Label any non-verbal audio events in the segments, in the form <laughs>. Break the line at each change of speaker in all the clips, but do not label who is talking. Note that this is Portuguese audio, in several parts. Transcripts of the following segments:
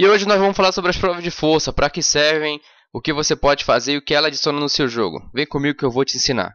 E hoje nós vamos falar sobre as provas de força, para que servem, o que você pode fazer e o que ela adiciona no seu jogo. Vem comigo que eu vou te ensinar.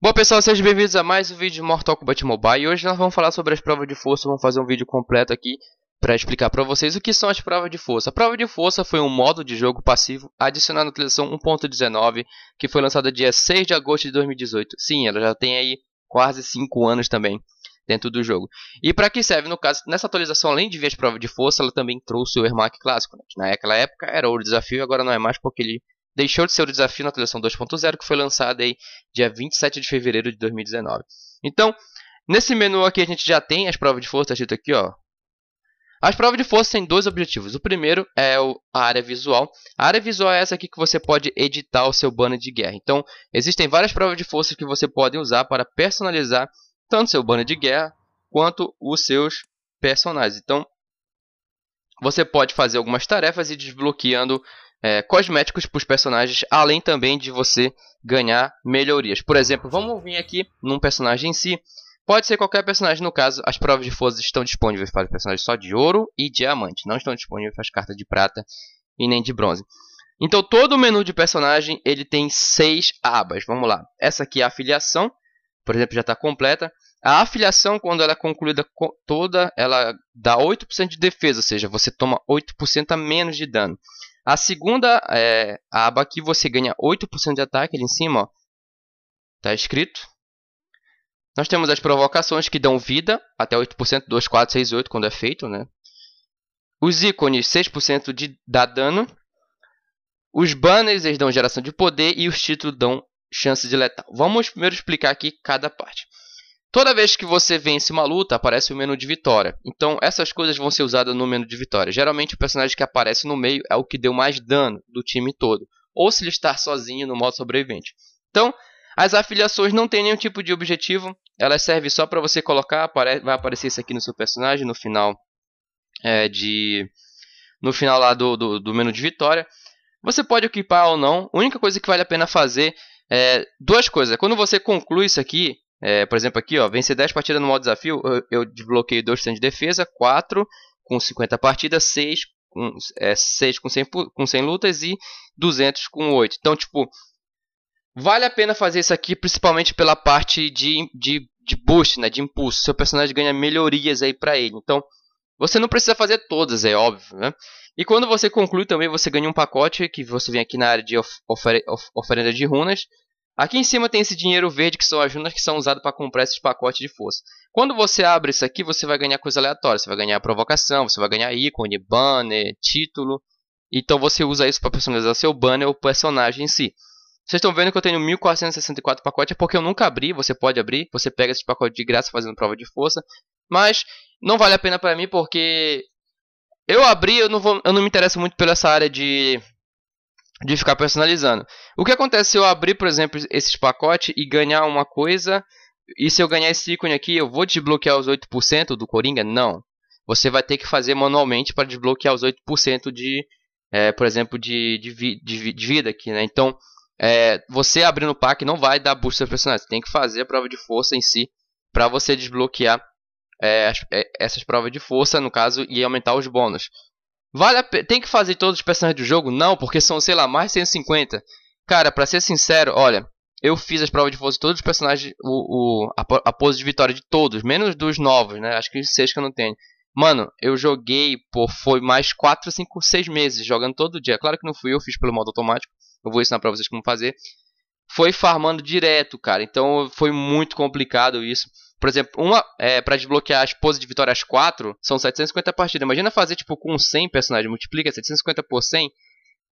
Bom pessoal, sejam bem-vindos a mais um vídeo de Mortal Kombat Mobile e hoje nós vamos falar sobre as provas de força, vamos fazer um vídeo completo aqui para explicar para vocês o que são as provas de força. A prova de força foi um modo de jogo passivo adicionado na atualização 1.19, que foi lançada dia 6 de agosto de 2018. Sim, ela já tem aí quase 5 anos também dentro do jogo. E para que serve, no caso, nessa atualização, além de ver as provas de força, ela também trouxe o Ermac clássico, né? que naquela época era o desafio, agora não é mais porque ele deixou de ser o desafio na atualização 2.0, que foi lançada aí dia 27 de fevereiro de 2019. Então, nesse menu aqui a gente já tem as provas de força, tá escrito aqui, ó, as provas de força têm dois objetivos. O primeiro é a área visual. A área visual é essa aqui que você pode editar o seu banner de guerra. Então, existem várias provas de força que você pode usar para personalizar tanto seu banner de guerra quanto os seus personagens. Então, você pode fazer algumas tarefas e desbloqueando é, cosméticos para os personagens, além também de você ganhar melhorias. Por exemplo, vamos vir aqui num personagem em si. Pode ser qualquer personagem, no caso, as provas de força estão disponíveis para os personagens só de ouro e diamante, não estão disponíveis para as cartas de prata e nem de bronze. Então todo o menu de personagem ele tem seis abas. Vamos lá. Essa aqui é a afiliação, por exemplo, já está completa. A afiliação, quando ela é concluída toda, ela dá 8% de defesa, ou seja, você toma 8% a menos de dano. A segunda é, eh, a aba aqui, você ganha 8% de ataque, ali em cima, ó, tá escrito, nós temos as provocações que dão vida, até 8% 8 quando é feito, né? Os ícones, 6% de, dá dano. Os banners, eles dão geração de poder e os títulos dão chance de letal. Vamos primeiro explicar aqui cada parte. Toda vez que você vence uma luta, aparece o menu de vitória. Então, essas coisas vão ser usadas no menu de vitória. Geralmente, o personagem que aparece no meio é o que deu mais dano do time todo. Ou se ele estar sozinho no modo sobrevivente. Então, as afiliações não têm nenhum tipo de objetivo, elas servem só para você colocar, vai aparecer isso aqui no seu personagem no final é, de no final lá do, do, do, menu de vitória. Você pode equipar ou não. A única coisa que vale a pena fazer é duas coisas. Quando você conclui isso aqui, é, por exemplo aqui, ó, vencer 10 partidas no modo desafio, eu, eu desbloqueei 2 stands de defesa, 4 com 50 partidas, 6 com, é, 6 com 100, com 100 lutas e 200 com 8. Então, tipo, Vale a pena fazer isso aqui, principalmente pela parte de, de, de boost, né, de impulso. Seu personagem ganha melhorias aí para ele. Então, você não precisa fazer todas, é óbvio, né? E quando você conclui também, você ganha um pacote que você vem aqui na área de of, ofere, of, oferenda de runas. Aqui em cima tem esse dinheiro verde que são as runas que são usadas para comprar esses pacotes de força. Quando você abre isso aqui, você vai ganhar coisa aleatória. Você vai ganhar provocação, você vai ganhar ícone, banner, título. Então você usa isso para personalizar seu banner ou personagem em si. Vocês estão vendo que eu tenho 1464 pacotes, é porque eu nunca abri, você pode abrir, você pega esse pacote de graça fazendo prova de força, mas não vale a pena para mim porque eu abri, eu não vou, eu não me interesso muito pela essa área de de ficar personalizando. O que acontece se eu abrir, por exemplo, esses pacotes e ganhar uma coisa, e se eu ganhar esse ícone aqui, eu vou desbloquear os 8% do Coringa? Não. Você vai ter que fazer manualmente para desbloquear os 8% de, é, por exemplo, de, de, de, de vida aqui, né? Então, é, você abrindo o pack não vai dar boost aos personagens. Tem que fazer a prova de força em si para você desbloquear é, é, essas provas de força, no caso, e aumentar os bônus. Vale Tem que fazer todos os personagens do jogo? Não, porque são, sei lá, mais 150. Cara, para ser sincero, olha, eu fiz as provas de força de todos os personagens, o, o a, a, pose de vitória de todos, menos dos novos, né? Acho que seis que eu não tenho. Mano, eu joguei por foi mais 4, 5, 6 meses jogando todo dia. Claro que não fui eu, fiz pelo modo automático. Eu vou ensinar para vocês como fazer. Foi farmando direto, cara. Então foi muito complicado isso. Por exemplo, uma é, para desbloquear as poses de vitórias 4 são 750 partidas. Imagina fazer tipo com 100 personagens, multiplica 750 por 100.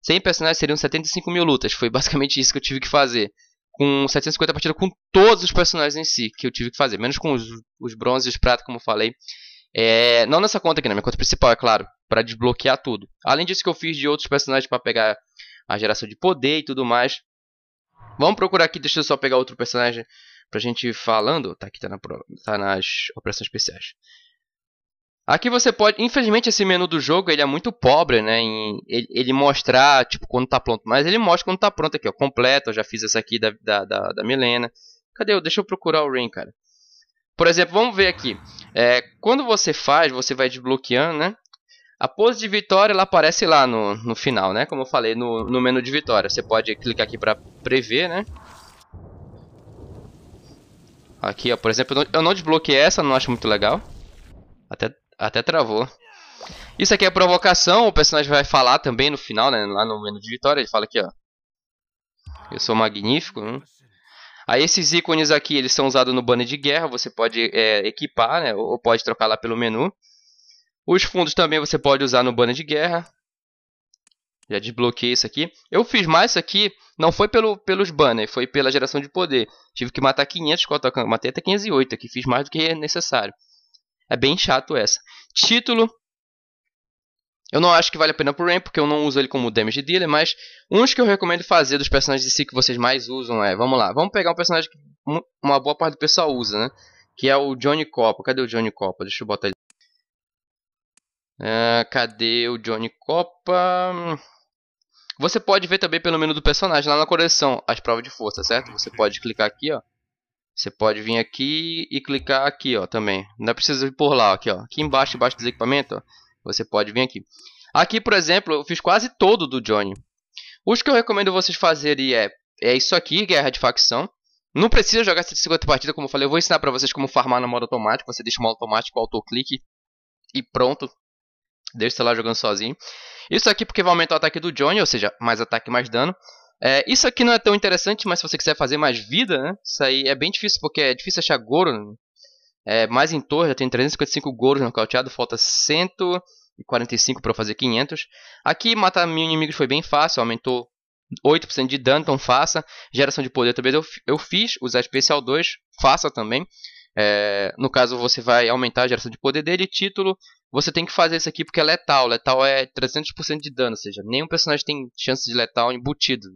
100 personagens seriam 75 mil lutas. Foi basicamente isso que eu tive que fazer. Com 750 partidas com todos os personagens em si que eu tive que fazer. Menos com os, os bronzes e os pratos, como eu falei. É, não nessa conta aqui, na minha conta principal, é claro. para desbloquear tudo. Além disso que eu fiz de outros personagens para pegar a geração de poder e tudo mais. Vamos procurar aqui, deixa eu só pegar outro personagem pra gente ir falando. Tá aqui, tá, na, tá nas operações especiais. Aqui você pode, infelizmente esse menu do jogo ele é muito pobre, né, em ele, ele mostrar tipo quando tá pronto, mas ele mostra quando tá pronto aqui, ó, completo, eu já fiz essa aqui da, da, da, da Milena. Cadê eu? Deixa eu procurar o Rain, cara. Por exemplo, vamos ver aqui. É, quando você faz, você vai desbloqueando, né? A pose de vitória ela aparece lá no, no final, né? Como eu falei, no, no menu de vitória. Você pode clicar aqui para prever, né? Aqui, ó, por exemplo, eu não desbloqueei essa, não acho muito legal. Até, até travou. Isso aqui é provocação, o personagem vai falar também no final, né? Lá no menu de vitória, ele fala aqui, ó. Eu sou magnífico. Né? Aí esses ícones aqui, eles são usados no banner de guerra, você pode é, equipar, né? Ou pode trocar lá pelo menu. Os fundos também você pode usar no banner de guerra. Já desbloqueei isso aqui. Eu fiz mais isso aqui, não foi pelo, pelos banners, foi pela geração de poder. Tive que matar 500, quanto matei até 508 aqui, fiz mais do que é necessário. É bem chato essa. Título. Eu não acho que vale a pena pro Rain, porque eu não uso ele como damage dealer, mas uns que eu recomendo fazer dos personagens de si que vocês mais usam é... Vamos lá, vamos pegar um personagem que uma boa parte do pessoal usa, né? Que é o Johnny Copa. Cadê o Johnny Copa? Deixa eu botar ele. Uh, cadê o Johnny Copa? Você pode ver também pelo menu do personagem, lá na coleção, as provas de força, certo? Você pode clicar aqui, ó. Você pode vir aqui e clicar aqui, ó, também. Não precisa ir por lá, aqui, ó. Aqui embaixo, embaixo dos equipamentos, ó. Você pode vir aqui. Aqui, por exemplo, eu fiz quase todo do Johnny. Os que eu recomendo vocês fazerem é, é isso aqui, Guerra de Facção. Não precisa jogar 150 partidas, como eu falei. Eu vou ensinar pra vocês como farmar no modo automático. Você deixa o modo automático, autoclique e pronto. Deixa o celular jogando sozinho. Isso aqui porque vai aumentar o ataque do Johnny, ou seja, mais ataque, mais dano. É, isso aqui não é tão interessante, mas se você quiser fazer mais vida, né? Isso aí é bem difícil, porque é difícil achar Goro. Né. É, mais em torre já tem 355 Goros cauteado falta 145 para fazer 500. Aqui matar mil inimigos foi bem fácil, aumentou 8% de dano, então faça. Geração de poder também eu, eu fiz, usar especial 2, faça também. É, no caso, você vai aumentar a geração de poder dele. Título, você tem que fazer isso aqui porque é letal. Letal é 300% de dano, ou seja, nenhum personagem tem chance de letal embutido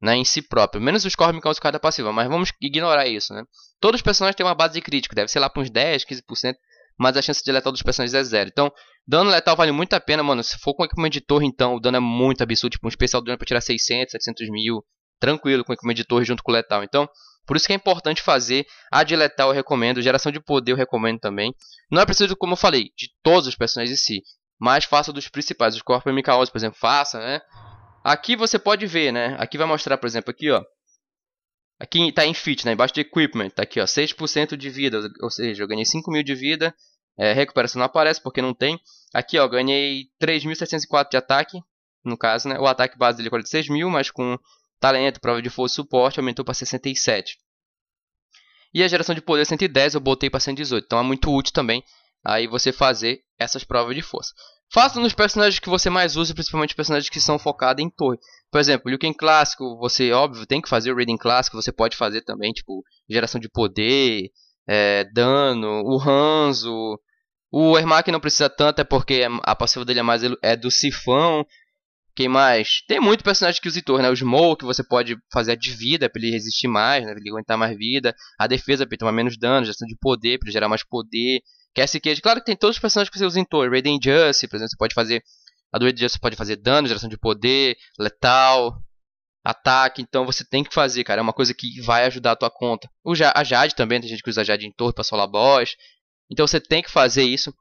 né, em si próprio. Menos os corvos com cada passiva, mas vamos ignorar isso, né? Todos os personagens têm uma base de crítico, deve ser lá para uns 10, 15%, mas a chance de letal dos personagens é zero. Então, dano letal vale muito a pena, mano. Se for com equipamento de torre, então, o dano é muito absurdo. Tipo, um especial dano para tirar 600, 700 mil, tranquilo com equipamento de torre junto com o letal. Então, por isso que é importante fazer. A de eu recomendo, Geração de Poder eu recomendo também. Não é preciso, como eu falei, de todos os personagens em si, mas faça dos principais, os corpos MK11, por exemplo, faça, né? Aqui você pode ver, né? Aqui vai mostrar, por exemplo, aqui, ó. Aqui tá em fit, né? Embaixo de equipment, tá aqui, ó. 6% de vida, ou seja, eu ganhei 5 mil de vida. É, recuperação não aparece porque não tem. Aqui, ó, ganhei 3.704 de ataque, no caso, né? O ataque base dele é 46 mil, mas com Talento, prova de força e suporte aumentou para 67. E a geração de poder 110 eu botei para 118. Então é muito útil também aí você fazer essas provas de força. Faça nos personagens que você mais usa, principalmente personagens que são focados em torre. Por exemplo, Liu Kang clássico, você óbvio tem que fazer o reading clássico, você pode fazer também, tipo, geração de poder, é, dano, o Hanzo, o Ermac não precisa tanto, é porque a passiva dele é mais é do sifão. Quem mais? Tem muito personagem que os Itor, né? O Smoke, você pode fazer a de vida pra ele resistir mais, né? Pra ele aguentar mais vida. A defesa pra ele tomar menos dano, geração de poder, pra ele gerar mais poder. Cassie Cage, claro que tem todos os personagens que você usa em Thor. Raiden Justice, por exemplo, você pode fazer. A do Raiden Justice pode fazer dano, geração de poder, letal, ataque. Então você tem que fazer, cara. É uma coisa que vai ajudar a tua conta. O ja a Jade também, tem gente que usa a Jade em Thor pra solar boss. Então você tem que fazer isso.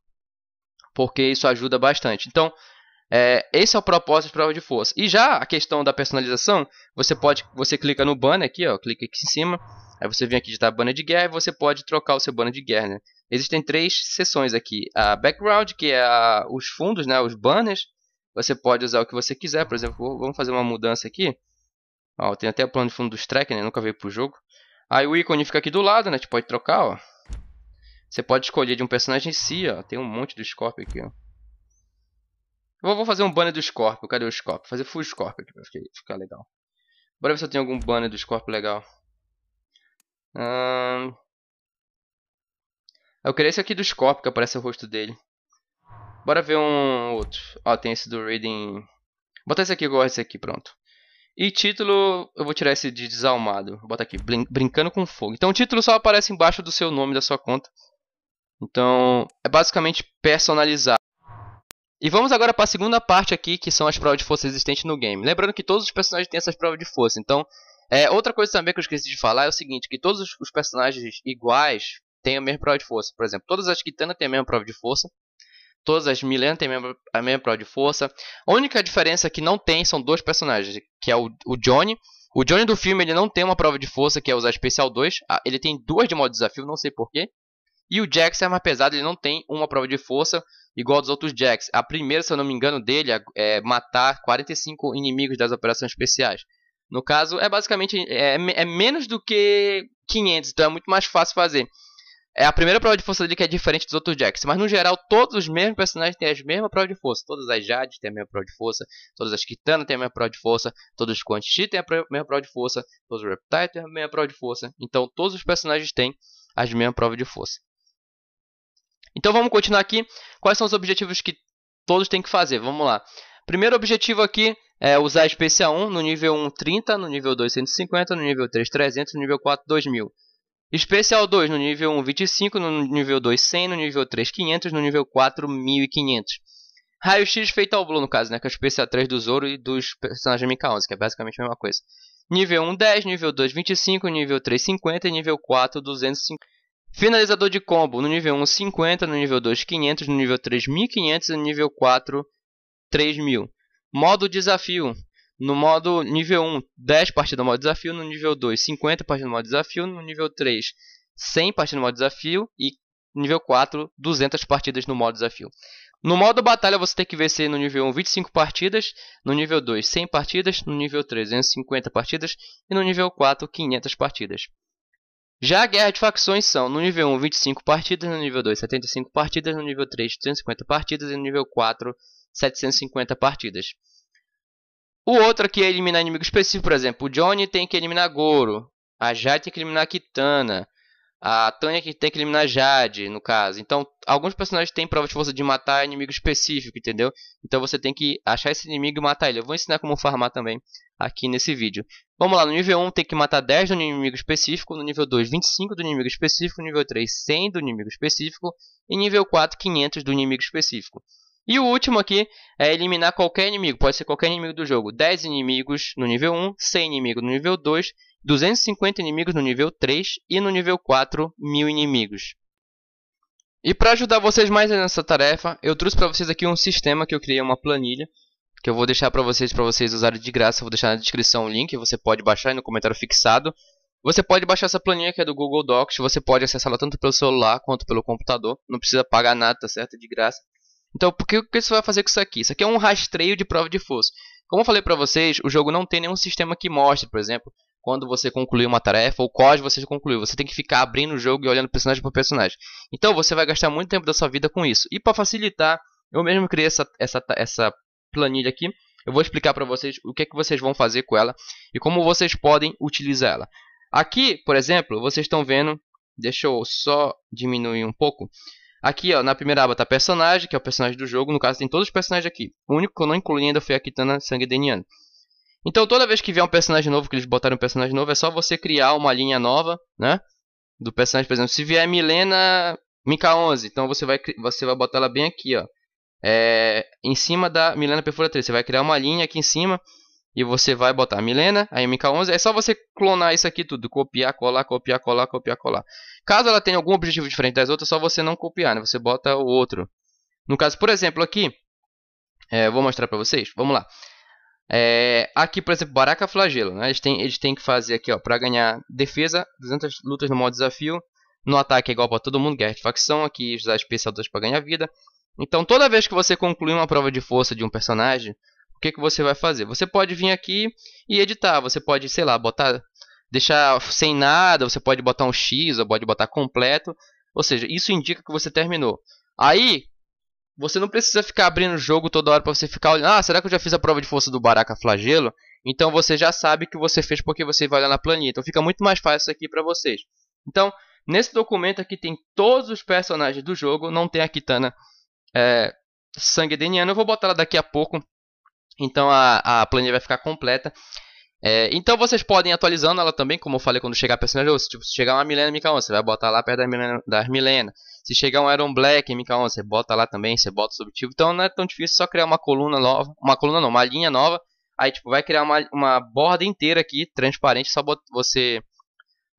Porque isso ajuda bastante. Então, é, esse é o propósito de prova de força. E já a questão da personalização, você pode, você clica no banner aqui, ó, clica aqui em cima, aí você vem aqui editar banner de guerra e você pode trocar o seu banner de guerra. Né? Existem três seções aqui: a background, que é a, os fundos, né, os banners. Você pode usar o que você quiser, por exemplo, vamos fazer uma mudança aqui. Ó, tem até o plano de fundo dos track, né? Nunca veio pro jogo. Aí o ícone fica aqui do lado, né? A gente pode trocar, ó. Você pode escolher de um personagem em si, ó. Tem um monte do Scorpion aqui, ó. Eu vou fazer um banner do Scorpio. Cadê o Scorpio? Vou fazer full Scorpio aqui pra ficar legal. Bora ver se eu tenho algum banner do Scorpio legal. Hum... Eu queria esse aqui do Scorpio, que aparece o rosto dele. Bora ver um outro. Ó, ah, tem esse do Vou Bota esse aqui, igual esse aqui, pronto. E título, eu vou tirar esse de desalmado. Bota aqui, brin brincando com fogo. Então o título só aparece embaixo do seu nome da sua conta. Então, é basicamente personalizar. E vamos agora para a segunda parte aqui, que são as provas de força existentes no game. Lembrando que todos os personagens têm essas provas de força, então... É, outra coisa também que eu esqueci de falar é o seguinte, que todos os personagens iguais têm a mesma prova de força. Por exemplo, todas as Kitana têm a mesma prova de força. Todas as Milena têm a mesma, a mesma prova de força. A única diferença que não tem são dois personagens, que é o, o Johnny. O Johnny do filme ele não tem uma prova de força, que é usar Especial 2. Ah, ele tem duas de modo desafio, não sei porquê. E o Jax é mais pesado, ele não tem uma prova de força igual dos outros Jacks. A primeira, se eu não me engano, dele é, é matar 45 inimigos das operações especiais. No caso, é basicamente é, é menos do que 500, então é muito mais fácil fazer. É a primeira prova de força dele que é diferente dos outros Jacks, mas no geral todos os mesmos personagens têm as mesma prova de força. Todas as Jade têm a mesma prova de força, todas as Kitana têm a mesma prova de força, todos os Quan Chi têm a mesma prova de força, todos os Reptile têm a mesma prova de força. Então todos os personagens têm as mesmas provas de força. Então vamos continuar aqui. Quais são os objetivos que todos têm que fazer? Vamos lá. Primeiro objetivo aqui é usar a especial 1 no nível 1 30, no nível 2 150, no nível 3 300, no nível 4 2000. Especial 2 no nível 1 25, no nível 2 100, no nível 3 500, no nível 4 1500. Raio-X feito ao Blue, no caso, né? Que é o especial 3 do Zoro e dos personagens MK11, que é basicamente a mesma coisa. Nível 1 10, nível 2 25, nível 3 50 e nível 4 250. Finalizador de combo no nível 1, 50, no nível 2, 500, no nível 3, 1500 e no nível 4, 3000. Modo desafio. No modo nível 1, 10 partidas no modo desafio. No nível 2, 50 partidas no modo desafio. No nível 3, 100 partidas no modo desafio. E nível 4, 200 partidas no modo desafio. No modo batalha você tem que vencer no nível 1 25 partidas, no nível 2 100 partidas, no nível 3 250 partidas e no nível 4 500 partidas. Já a guerra de facções são, no nível 1, 25 partidas, no nível 2, 75 partidas, no nível 3, 350 partidas e no nível 4, 750 partidas. O outro aqui é eliminar inimigo específico, por exemplo, o Johnny tem que eliminar Goro, a Jade tem que eliminar a Kitana, a Tanya que tem que eliminar a Jade, no caso. Então, alguns personagens têm prova de força de matar inimigo específico, entendeu? Então você tem que achar esse inimigo e matar ele. Eu vou ensinar como farmar também aqui nesse vídeo. Vamos lá, no nível 1 tem que matar 10 do inimigo específico, no nível 2, 25 do inimigo específico, no nível 3, 100 do inimigo específico e nível 4, 500 do inimigo específico. E o último aqui é eliminar qualquer inimigo, pode ser qualquer inimigo do jogo. 10 inimigos no nível 1, 100 inimigos no nível 2, 250 inimigos no nível 3 e no nível 4, 1000 inimigos. E para ajudar vocês mais nessa tarefa, eu trouxe para vocês aqui um sistema que eu criei uma planilha que eu vou deixar para vocês, para vocês usarem de graça. Vou deixar na descrição o link, você pode baixar aí no comentário fixado. Você pode baixar essa planilha que é do Google Docs, você pode acessá-la tanto pelo celular quanto pelo computador, não precisa pagar nada, tá certo? É de graça. Então, que, o que você vai fazer com isso aqui? Isso aqui é um rastreio de prova de força. Como eu falei para vocês, o jogo não tem nenhum sistema que mostre, por exemplo, quando você concluiu uma tarefa ou quais você concluiu. Você tem que ficar abrindo o jogo e olhando personagem por personagem. Então, você vai gastar muito tempo da sua vida com isso. E para facilitar, eu mesmo criei essa, essa, essa planilha aqui, eu vou explicar para vocês o que é que vocês vão fazer com ela e como vocês podem utilizar ela. Aqui, por exemplo, vocês estão vendo, deixa eu só diminuir um pouco. Aqui, ó, na primeira aba tá personagem, que é o personagem do jogo, no caso tem todos os personagens aqui. O único que eu não incluí ainda foi a Kitana Sanguideniana. Então, toda vez que vier um personagem novo, que eles botaram um personagem novo, é só você criar uma linha nova, né? Do personagem, por exemplo, se vier Milena Mika 11, então você vai, você vai botar ela bem aqui, ó é, em cima da Milena Perfura 3. Você vai criar uma linha aqui em cima e você vai botar Milena, a MK11. É só você clonar isso aqui tudo, copiar, colar, copiar, colar, copiar, colar. Caso ela tenha algum objetivo diferente das outras, é só você não copiar, né? Você bota o outro. No caso, por exemplo, aqui, é, vou mostrar para vocês. Vamos lá. É, aqui, por exemplo, Baraka Flagelo, né? Eles têm, eles têm que fazer aqui, ó, para ganhar defesa, 200 lutas no modo desafio. No ataque é igual para todo mundo, guerra de facção. Aqui usar especial 2 para ganhar vida. Então toda vez que você concluir uma prova de força de um personagem, o que, que você vai fazer? Você pode vir aqui e editar. Você pode, sei lá, botar. Deixar sem nada, você pode botar um X, ou pode botar completo. Ou seja, isso indica que você terminou. Aí, você não precisa ficar abrindo o jogo toda hora para você ficar olhando. Ah, será que eu já fiz a prova de força do Baraka Flagelo? Então você já sabe que você fez porque você vai lá na planilha. Então fica muito mais fácil aqui para vocês. Então, nesse documento aqui tem todos os personagens do jogo, não tem a Kitana é, sangue deniano. Eu vou botar ela daqui a pouco, então a, a planilha vai ficar completa. É, então vocês podem atualizando ela também, como eu falei quando chegar personagem, se, tipo, se chegar uma Milena MK11, você vai botar lá perto da Milena, das Milena. Se chegar um Iron Black MK11, você bota lá também, você bota o subtipo. Então não é tão difícil só criar uma coluna nova, uma coluna não, uma linha nova. Aí tipo vai criar uma, uma borda inteira aqui, transparente, só bota, você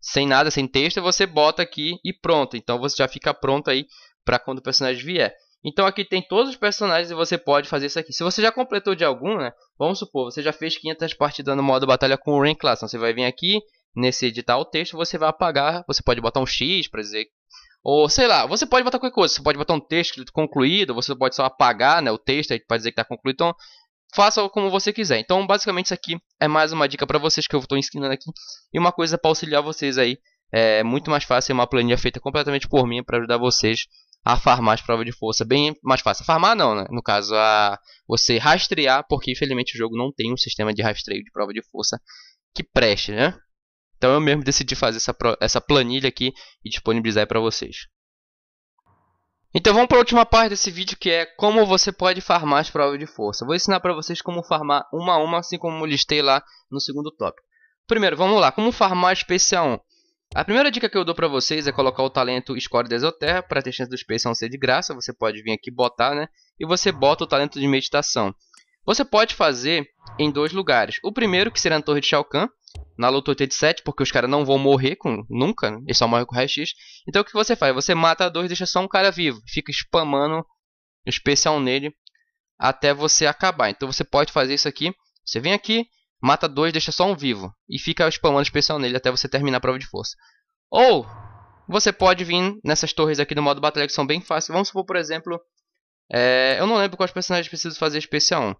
sem nada, sem texto, você bota aqui e pronto. Então você já fica pronto aí para quando o personagem vier. Então aqui tem todos os personagens e você pode fazer isso aqui. Se você já completou de algum, né? Vamos supor, você já fez 500 partidas no modo batalha com o Rank Class. Então você vai vir aqui, nesse editar o texto, você vai apagar, você pode botar um X para dizer... Ou sei lá, você pode botar qualquer coisa. Você pode botar um texto concluído, você pode só apagar né, o texto para dizer que está concluído. Então faça como você quiser. Então basicamente isso aqui é mais uma dica para vocês que eu estou ensinando aqui. E uma coisa para auxiliar vocês aí. É muito mais fácil é uma planilha feita completamente por mim para ajudar vocês a farmar as provas de força. Bem mais fácil. A farmar não, né? No caso, a você rastrear, porque infelizmente o jogo não tem um sistema de rastreio de prova de força que preste, né? Então eu mesmo decidi fazer essa, essa planilha aqui e disponibilizar para vocês. Então vamos para a última parte desse vídeo que é como você pode farmar as provas de força. Vou ensinar para vocês como farmar uma a uma, assim como listei lá no segundo tópico. Primeiro, vamos lá, como farmar a especial 1? A primeira dica que eu dou para vocês é colocar o talento Score da Exoterra para ter chance do Space não ser de graça. Você pode vir aqui botar, né? E você bota o talento de meditação. Você pode fazer em dois lugares. O primeiro, que será na Torre de Shao Kahn, na luta 87, porque os caras não vão morrer com nunca, né? eles só morrem com raio X. Então o que você faz? Você mata dois, deixa só um cara vivo, fica spamando especial nele até você acabar. Então você pode fazer isso aqui. Você vem aqui, mata dois, deixa só um vivo. E fica spamando especial nele até você terminar a prova de força. Ou você pode vir nessas torres aqui do modo batalha que são bem fáceis. Vamos supor, por exemplo, é, eu não lembro quais personagens precisam fazer especial 1.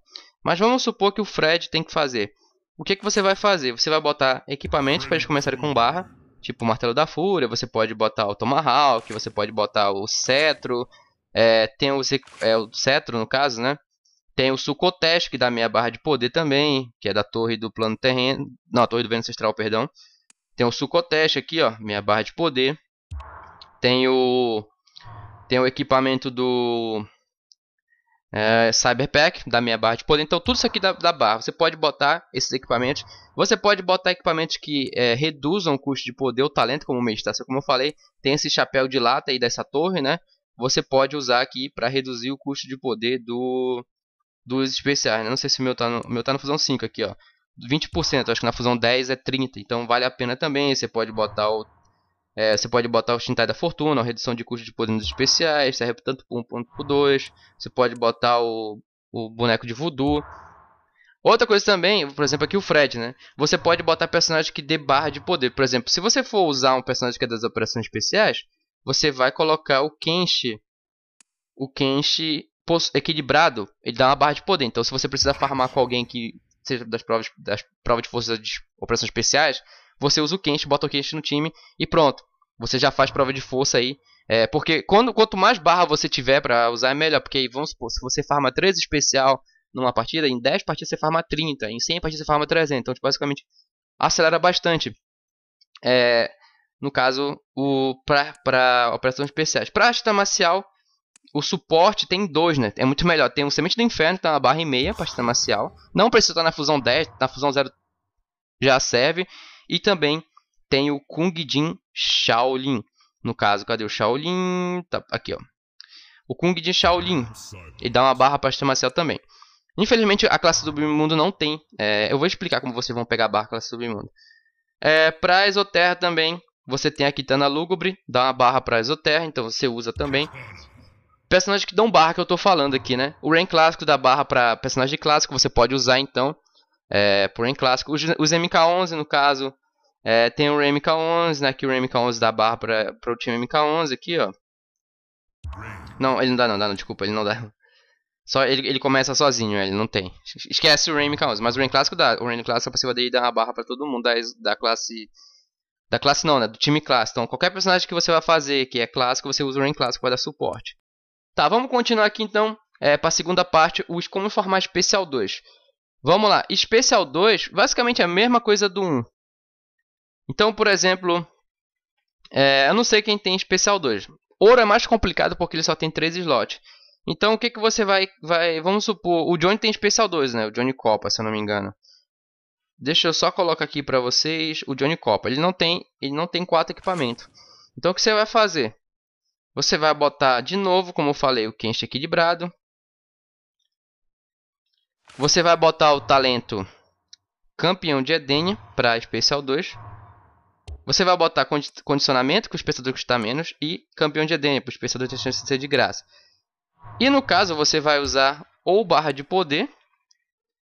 Mas vamos supor que o Fred tem que fazer. O que, que você vai fazer? Você vai botar equipamentos para eles começarem com barra, tipo o Martelo da Fúria, você pode botar o Tomahawk, você pode botar o Cetro, é, tem os, é, o Cetro no caso, né? Tem o Sucoteste, que dá meia barra de poder também, que é da torre do plano terreno. Não, a torre do vento ancestral, perdão. Tem o Sucoteste aqui, ó, meia barra de poder. Tem o tem o equipamento do é, Cyberpack, da minha barra de poder. Então, tudo isso aqui da, da, barra. Você pode botar esses equipamentos. Você pode botar equipamentos que é, reduzam o custo de poder ou talento, como meditação. Como eu falei, tem esse chapéu de lata aí dessa torre, né? Você pode usar aqui para reduzir o custo de poder do dos especiais. Né? Não sei se o meu tá no, meu tá na fusão 5 aqui, ó. 20%, acho que na fusão 10 é 30, então vale a pena também. Você pode botar o é, você pode botar o Shintai da Fortuna, a redução de custo de poder nos especiais, serve tanto por um ponto por dois, Você pode botar o, o boneco de voodoo. Outra coisa também, por exemplo, aqui o Fred, né? Você pode botar personagem que dê barra de poder. Por exemplo, se você for usar um personagem que é das operações especiais, você vai colocar o Kenshi. O Kenshi equilibrado, ele dá uma barra de poder. Então, se você precisar farmar com alguém que seja das provas, das provas de força de operações especiais, você usa o quente bota o quente no time e pronto. Você já faz prova de força aí. É, porque quando, quanto mais barra você tiver para usar, é melhor. Porque vamos supor, se você farma 3 especial numa partida, em 10 partidas você farma 30, em 100 partidas você farma 300. Então, tipo, basicamente, acelera bastante. É, no caso, o para operações especiais. Para arte marcial, o suporte tem dois, né? É muito melhor. Tem o Semente do Inferno, que tá na barra e meia, sistema marcial. Não precisa estar na fusão 10, na fusão 0 já serve. E também tem o Kung Jin Shaolin. No caso, cadê o Shaolin? Tá, aqui, ó. O Kung Jin Shaolin. Ele dá uma barra sistema marcial também. Infelizmente, a classe do submundo não tem. É, eu vou explicar como vocês vão pegar a barra classe submundo. É, pra Exoterra também, você tem a Kitana Lúgubre, dá uma barra pra Exoterra, então você usa também personagens que dão barra que eu tô falando aqui, né? O rank clássico dá barra para personagem clássico, você pode usar então é, por rank clássico. Os, os MK11, no caso, é, tem o MK11, né? Que o MK11 dá barra pra, pro time MK11 aqui, ó. Não, ele não dá não, dá não, desculpa, ele não dá. Só ele, ele começa sozinho, ele não tem. Esquece o Rain MK11, mas o Rain clássico dá. O Rain clássico a passiva dele dá uma barra para todo mundo da, da classe da classe não, né, do time classe. Então, qualquer personagem que você vai fazer que é clássico, você usa o Rain clássico para dar suporte. Tá, vamos continuar aqui então é, para a segunda parte, os como formar especial 2. Vamos lá, especial 2, basicamente é a mesma coisa do 1. Um. Então, por exemplo, é, eu não sei quem tem especial 2. Ouro é mais complicado porque ele só tem 3 slots. Então, o que, que você vai, vai... Vamos supor, o Johnny tem especial 2, né? O Johnny Copa, se eu não me engano. Deixa eu só colocar aqui para vocês o Johnny Copa. Ele não tem, ele não tem quatro equipamentos. Então o que você vai fazer? Você vai botar de novo, como eu falei, o quente equilibrado. Você vai botar o talento campeão de Edenia para Special 2. Você vai botar condicionamento, que o espectador custa menos, e campeão de Edenia, para o 2 ter chance de ser de graça. E no caso, você vai usar ou barra de poder,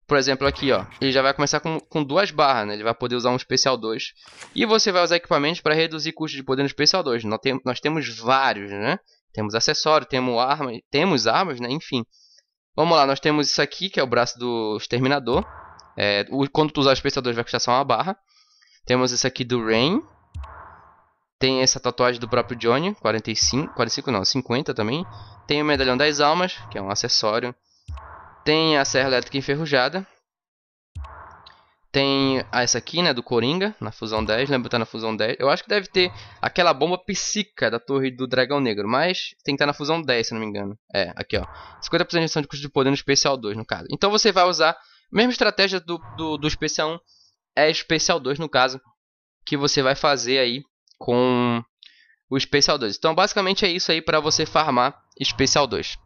por exemplo, aqui, ó, ele já vai começar com, com duas barras, né? Ele vai poder usar um especial 2. E você vai usar equipamentos para reduzir custo de poder no especial 2. Nós, tem, nós temos vários, né? Temos acessório temos armas, temos armas, né? Enfim. Vamos lá, nós temos isso aqui, que é o braço do exterminador. É, o, quando tu usar o especial 2 vai custar só uma barra. Temos esse aqui do Rain. Tem essa tatuagem do próprio Johnny, 45, 45 não, 50 também. Tem o medalhão das almas, que é um acessório. Tem a Serra Elétrica Enferrujada. Tem essa aqui, né, do Coringa, na Fusão 10, lembra que tá na Fusão 10. Eu acho que deve ter aquela bomba psíquica da Torre do Dragão Negro, mas tem que estar tá na Fusão 10, se não me engano. É, aqui ó, 50% de redução de custo de poder no Especial 2, no caso. Então você vai usar a mesma estratégia do, do, do Especial 1, é Especial 2 no caso, que você vai fazer aí com o Especial 2. Então basicamente é isso aí para você farmar Especial 2.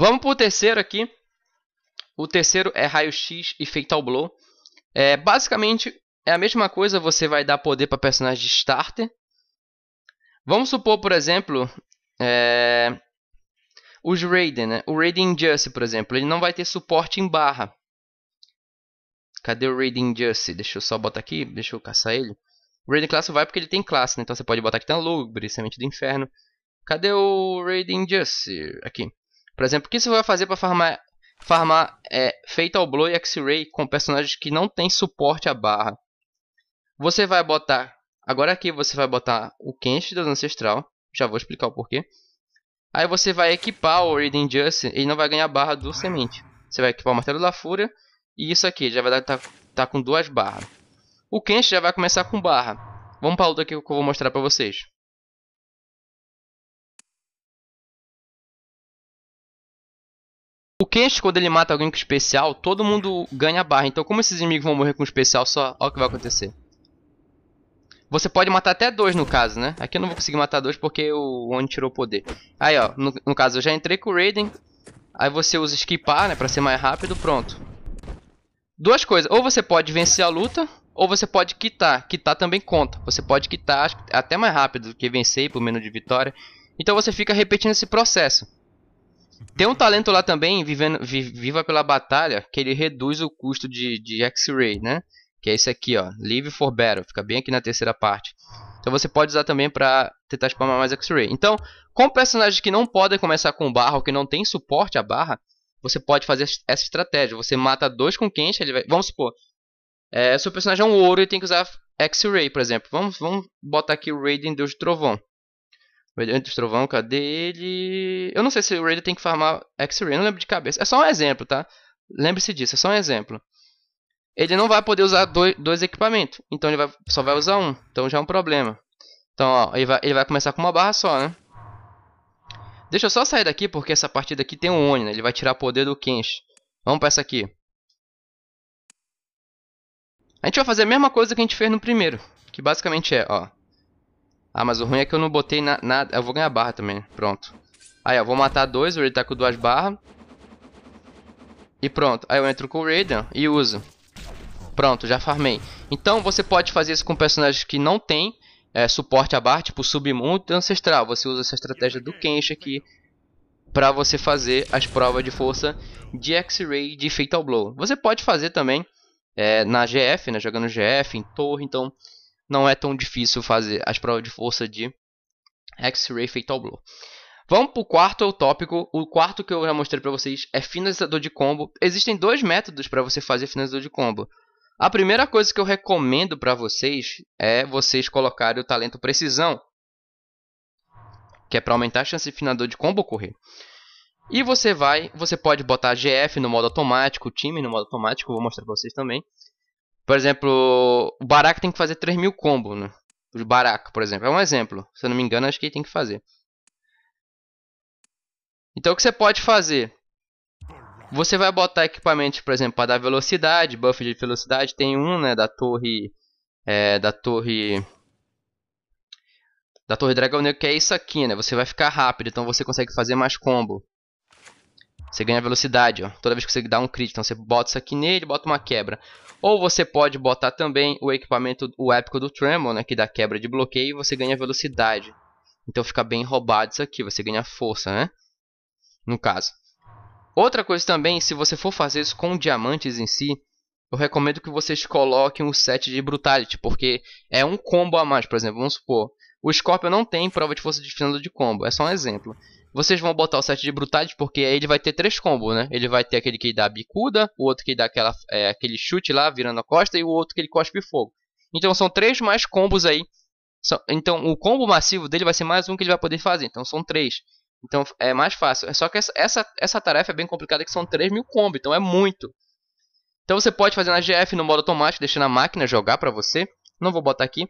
Vamos para o terceiro aqui. O terceiro é raio-x e fatal blow. É, basicamente é a mesma coisa, você vai dar poder para personagem de starter. Vamos supor, por exemplo, é, os Raiden, né? O Raiden Injustice, por exemplo, ele não vai ter suporte em barra. Cadê o Raiden Injustice? Deixa eu só botar aqui, deixa eu caçar ele. O Raiden Classe vai porque ele tem classe, né? Então você pode botar que tem Lugbre, Semente do Inferno. Cadê o Raiden Injustice? Aqui. Por exemplo, o que você vai fazer para farmar, farmar é, Fatal Blow e X-Ray com personagens que não tem suporte à barra? Você vai botar... Agora aqui você vai botar o Kenshi da Ancestral. Já vou explicar o porquê. Aí você vai equipar o Raiden Justice e não vai ganhar barra do semente. Você vai equipar o Martelo da Fúria e isso aqui, já vai dar, tá, tá com duas barras. O Kenshi já vai começar com barra. Vamos para a luta que eu vou mostrar para vocês. Kenshi, quando ele mata alguém com especial, todo mundo ganha barra. Então, como esses inimigos vão morrer com especial, só olha o que vai acontecer. Você pode matar até dois no caso, né? Aqui eu não vou conseguir matar dois porque o Oni tirou o poder. Aí, ó, no, no, caso eu já entrei com o Raiden. Aí você usa esquipar, né, pra ser mais rápido, pronto. Duas coisas, ou você pode vencer a luta, ou você pode quitar. Quitar também conta. Você pode quitar até mais rápido do que vencer por menos de vitória. Então você fica repetindo esse processo. Tem um talento lá também, vivendo, Viva pela Batalha, que ele reduz o custo de, de X-Ray, né? Que é esse aqui, ó. Live for Battle. Fica bem aqui na terceira parte. Então você pode usar também para tentar spamar mais X-Ray. Então, com personagens que não podem começar com barra ou que não tem suporte à barra, você pode fazer essa estratégia. Você mata dois com quente, ele vai... Vamos supor, é, seu personagem é um ouro e tem que usar X-Ray, por exemplo. Vamos, vamos botar aqui o Raiden Deus do Trovão. Radiante Trovão, cadê ele? Eu não sei se o Raider tem que farmar X-Ray, não lembro de cabeça. É só um exemplo, tá? Lembre-se disso, é só um exemplo. Ele não vai poder usar dois, dois equipamentos, então ele vai, só vai usar um. Então já é um problema. Então, ó, ele vai, ele vai começar com uma barra só, né? Deixa eu só sair daqui, porque essa partida aqui tem um Oni, né? Ele vai tirar poder do Kenshi. Vamos pra essa aqui. A gente vai fazer a mesma coisa que a gente fez no primeiro. Que basicamente é, ó. Ah, mas o ruim é que eu não botei nada. Na... Eu vou ganhar barra também. Pronto. Aí, ó. Vou matar dois. O Raiden tá com duas barras. E pronto. Aí eu entro com o Raiden e uso. Pronto, já farmei. Então, você pode fazer isso com personagens que não tem é, suporte a barra, tipo submundo ancestral. Você usa essa estratégia do Kenshi aqui para você fazer as provas de força de X-Ray de Fatal Blow. Você pode fazer também é, na GF, né, jogando GF, em torre, então não é tão difícil fazer as provas de força de X-Ray Fatal Blow. Vamos para o quarto o tópico. O quarto que eu já mostrei para vocês é finalizador de combo. Existem dois métodos para você fazer finalizador de combo. A primeira coisa que eu recomendo para vocês é vocês colocarem o talento precisão, que é para aumentar a chance de finalizador de combo ocorrer. E você vai, você pode botar GF no modo automático, time no modo automático, vou mostrar para vocês também. Por exemplo, o Baraka tem que fazer 3 mil combos, né? O Baraka, por exemplo. É um exemplo. Se eu não me engano, acho que ele tem que fazer. Então o que você pode fazer? Você vai botar equipamentos, por exemplo, para dar velocidade, buff de velocidade. Tem um, né, da torre... É, da torre... Da torre dragão negro, que é isso aqui, né? Você vai ficar rápido, então você consegue fazer mais combo. Você ganha velocidade, ó. Toda vez que você dá um crit, então você bota isso aqui nele, bota uma quebra. Ou você pode botar também o equipamento, o épico do Tremor, né, que dá quebra de bloqueio e você ganha velocidade. Então fica bem roubado isso aqui, você ganha força, né? No caso. Outra coisa também, se você for fazer isso com diamantes em si, eu recomendo que vocês coloquem o um set de Brutality, porque é um combo a mais, por exemplo, vamos supor. O Scorpion não tem prova de força de final de combo, é só um exemplo. Vocês vão botar o set de brutalidade porque ele vai ter três combos, né? Ele vai ter aquele que dá a bicuda, o outro que dá aquela, é, aquele chute lá virando a costa e o outro que ele cospe fogo. Então são três mais combos aí. Então o combo massivo dele vai ser mais um que ele vai poder fazer. Então são três. Então é mais fácil. É só que essa, essa, essa tarefa é bem complicada que são 3 mil combos, então é muito. Então você pode fazer na GF no modo automático, deixando a máquina jogar para você. Não vou botar aqui.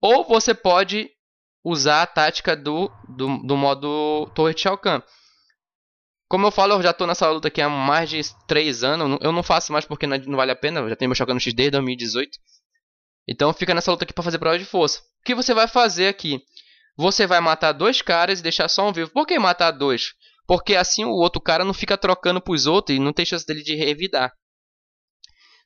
Ou você pode usar a tática do, do, do modo Torre de Shao Kahn. Como eu falo, eu já tô nessa luta aqui há mais de 3 anos. Eu não faço mais porque não vale a pena. Eu já tenho meu Shao Kahn no X desde 2018. Então fica nessa luta aqui para fazer prova de força. O que você vai fazer aqui? Você vai matar dois caras e deixar só um vivo. Por que matar dois? Porque assim o outro cara não fica trocando pros outros e não tem chance dele de revidar.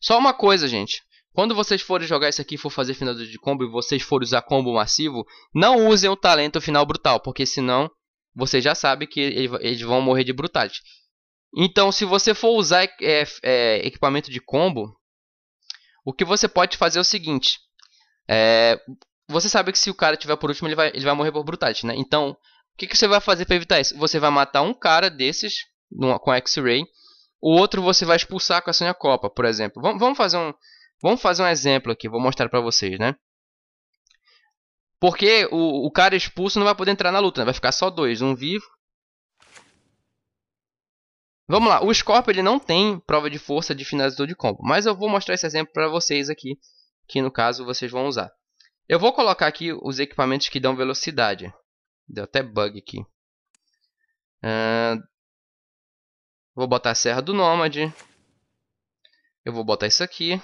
Só uma coisa, gente. Quando vocês forem jogar isso aqui e for fazer final de combo e vocês forem usar combo massivo, não usem o talento final brutal, porque senão você já sabe que eles vão morrer de brutalidade. Então, se você for usar é, é, equipamento de combo, o que você pode fazer é o seguinte. É, você sabe que se o cara tiver por último, ele vai, ele vai morrer por brutalidade, né? Então, o que, que você vai fazer para evitar isso? Você vai matar um cara desses numa, com X-Ray, o outro você vai expulsar com a Sonya Copa, por exemplo. Vamos, vamos fazer um Vamos fazer um exemplo aqui, vou mostrar para vocês, né? Porque o, o cara expulso não vai poder entrar na luta, né? vai ficar só dois, um vivo. Vamos lá, o Scorpio ele não tem prova de força de finalizador de combo, mas eu vou mostrar esse exemplo para vocês aqui, que no caso vocês vão usar. Eu vou colocar aqui os equipamentos que dão velocidade. Deu até bug aqui. Uh, vou botar a Serra do Nômade. Eu vou botar isso aqui.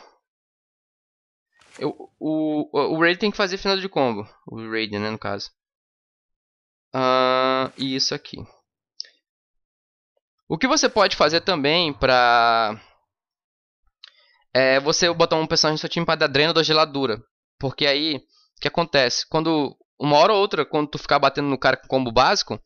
Eu, o, o Raid tem que fazer final de combo. O Raid, né, no caso. Uh, e isso aqui. O que você pode fazer também pra... É você botar um personagem no seu time pra dar dreno da geladura. Porque aí, o que acontece? Quando, uma hora ou outra, quando tu ficar batendo no cara com combo básico,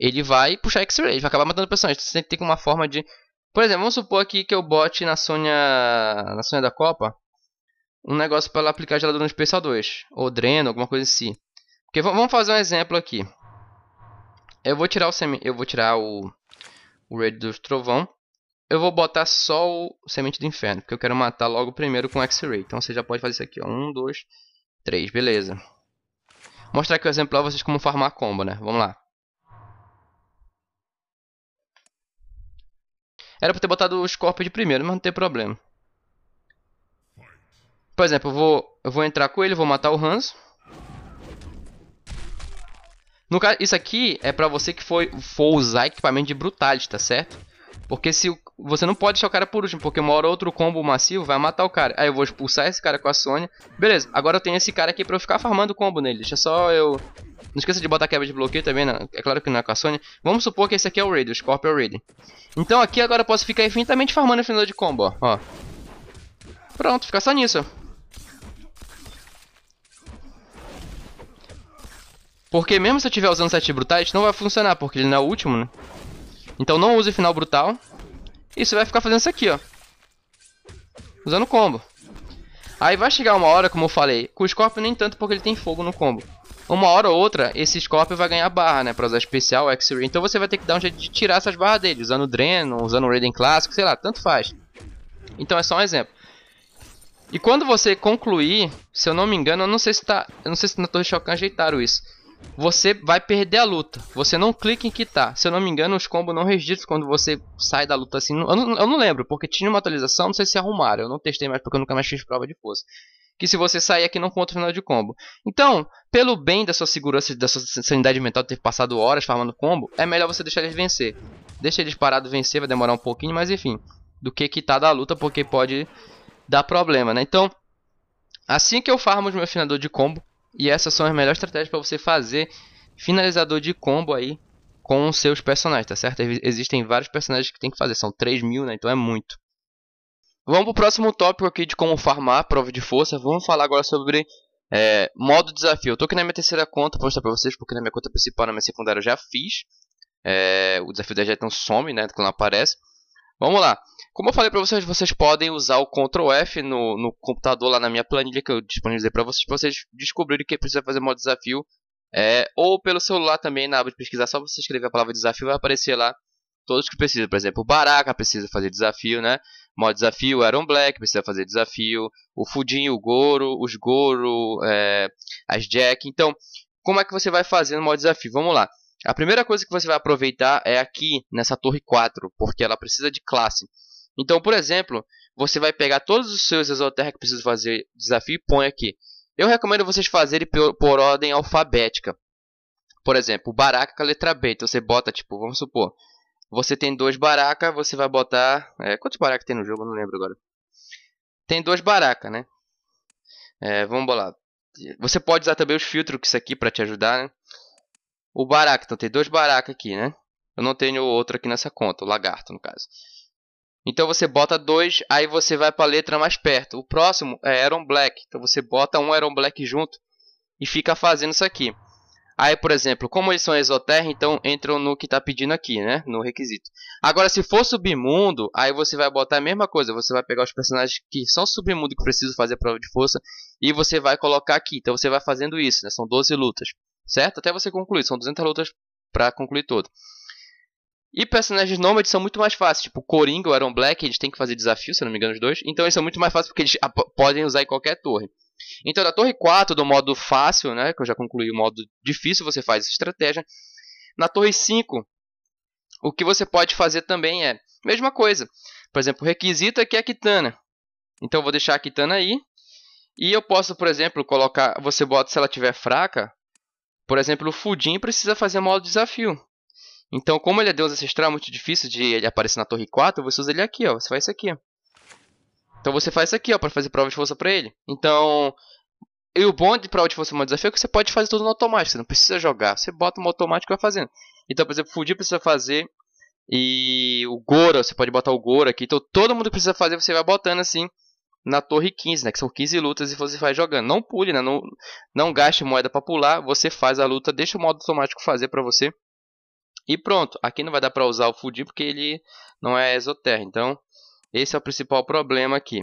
ele vai puxar X-Ray, ele vai acabar matando o personagem. Então, você tem que ter uma forma de... Por exemplo, vamos supor aqui que eu bote na Sônia, na Sônia da Copa um negócio para ela aplicar gelador no especial 2, ou dreno, alguma coisa assim. Porque vamos fazer um exemplo aqui. Eu vou tirar o semi, eu vou tirar o o raid do trovão. Eu vou botar só o semente do inferno, porque eu quero matar logo primeiro com X-ray. Então você já pode fazer isso aqui, ó. Um, dois, três, beleza. Vou mostrar aqui o um exemplo pra vocês como farmar combo, né? Vamos lá. Era pra ter botado o Scorpion de primeiro, mas não tem problema. Por exemplo, eu vou, eu vou entrar com ele, vou matar o Hans. No caso, isso aqui é pra você que foi, for usar equipamento de Brutality, tá certo? Porque se você não pode deixar o cara por último, porque uma hora ou outro combo massivo vai matar o cara. Aí eu vou expulsar esse cara com a Sônia. Beleza, agora eu tenho esse cara aqui pra eu ficar farmando combo nele. Deixa só eu... Não esqueça de botar quebra de bloqueio também, né? é claro que não é com a Sônia. Vamos supor que esse aqui é o Raiden, o Scorpio é Raiden. Então aqui agora eu posso ficar infinitamente farmando a final de combo, ó. Pronto, fica só nisso, ó. Porque mesmo se eu estiver usando sete brutais, não vai funcionar, porque ele não é o último, né? Então não use final brutal. E você vai ficar fazendo isso aqui, ó. Usando combo. Aí vai chegar uma hora, como eu falei, com o Scorpion nem tanto porque ele tem fogo no combo. Uma hora ou outra, esse Scorpion vai ganhar barra, né? Pra usar especial, X-Ray. Então você vai ter que dar um jeito de tirar essas barras dele. Usando o Dreno, usando o Raiden Clássico, sei lá, tanto faz. Então é só um exemplo. E quando você concluir, se eu não me engano, eu não sei se tá. Eu não sei se na Torre Shokan ajeitaram isso você vai perder a luta. Você não clica em quitar. Se eu não me engano, os combos não registram quando você sai da luta assim. Eu não, eu não lembro, porque tinha uma atualização, não sei se arrumaram. Eu não testei mais porque eu nunca mais fiz prova de força. Que se você sair aqui não conta o final de combo. Então, pelo bem da sua segurança e da sua sanidade mental de ter passado horas farmando combo, é melhor você deixar eles vencer. Deixa eles parados vencer, vai demorar um pouquinho, mas enfim. Do que quitar da luta, porque pode dar problema, né? Então, assim que eu farmo o meu finador de combo, e essas são as melhores estratégias para você fazer finalizador de combo aí com os seus personagens, tá certo? Existem vários personagens que tem que fazer, são 3 mil, né? Então é muito. Vamos pro próximo tópico aqui de como farmar prova de força. Vamos falar agora sobre é, modo desafio. Eu tô aqui na minha terceira conta, vou mostrar pra vocês, porque na minha conta principal, na minha secundária, eu já fiz. É, o desafio da Jetão some, né? Quando aparece. Vamos lá. Como eu falei para vocês, vocês podem usar o Ctrl F no, no computador lá na minha planilha que eu disponibilizei para vocês, para vocês descobrirem que precisa fazer modo desafio. É, ou pelo celular também, na aba de pesquisar, só você escrever a palavra desafio vai aparecer lá todos que precisam. Por exemplo, o Baraka precisa fazer desafio, né? Modo desafio, o Aaron Black precisa fazer desafio, o Fudinho, o Goro, os Goro, é, as Jack. Então, como é que você vai no modo desafio? Vamos lá. A primeira coisa que você vai aproveitar é aqui nessa torre 4, porque ela precisa de classe. Então, por exemplo, você vai pegar todos os seus exoterra que precisam fazer desafio e põe aqui. Eu recomendo vocês fazerem por, ordem alfabética. Por exemplo, baraca com a letra B. Então você bota, tipo, vamos supor, você tem dois baracas, você vai botar. É, quantos baracas tem no jogo? Eu não lembro agora. Tem dois baracas, né? É, vamos lá. Você pode usar também os filtros que isso aqui para te ajudar, né? o Baraka. Então tem dois baracas aqui, né? Eu não tenho outro aqui nessa conta, o Lagarto, no caso. Então você bota dois, aí você vai para a letra mais perto. O próximo é Aaron Black. Então você bota um Aaron Black junto e fica fazendo isso aqui. Aí, por exemplo, como eles são exoterra, então entram no que está pedindo aqui, né? No requisito. Agora, se for submundo, aí você vai botar a mesma coisa. Você vai pegar os personagens que são submundo que precisam fazer prova de força e você vai colocar aqui. Então você vai fazendo isso, né? São 12 lutas certo? Até você concluir, são 200 lutas para concluir todo. E personagens nômades são muito mais fáceis, tipo Coringa ou Iron Black, eles têm que fazer desafio, se não me engano, os dois. Então eles são muito mais fáceis porque eles podem usar em qualquer torre. Então da torre 4, do modo fácil, né, que eu já concluí o modo difícil, você faz essa estratégia. Na torre 5, o que você pode fazer também é mesma coisa. Por exemplo, requisito aqui é a Kitana. Então eu vou deixar a Kitana aí. E eu posso, por exemplo, colocar, você bota se ela tiver fraca, por exemplo, o Fudin precisa fazer modo desafio. Então, como ele é deus ancestral, é muito difícil de ele aparecer na torre 4, você usa ele aqui, ó. Você faz isso aqui, ó. Então você faz isso aqui, ó, pra fazer prova de força pra ele. Então, e o bom de prova de força modo desafio é que você pode fazer tudo no automático. Você não precisa jogar, você bota um automático e vai fazendo. Então, por exemplo, o Fudin precisa fazer e o Gora, você pode botar o Gora aqui. Então todo mundo precisa fazer, você vai botando assim na torre 15, né? Que são 15 lutas e você vai jogando. Não pule, né? Não, não gaste moeda para pular. Você faz a luta, deixa o modo automático fazer para você. E pronto. Aqui não vai dar para usar o Fudir porque ele não é exoterra. Então, esse é o principal problema aqui.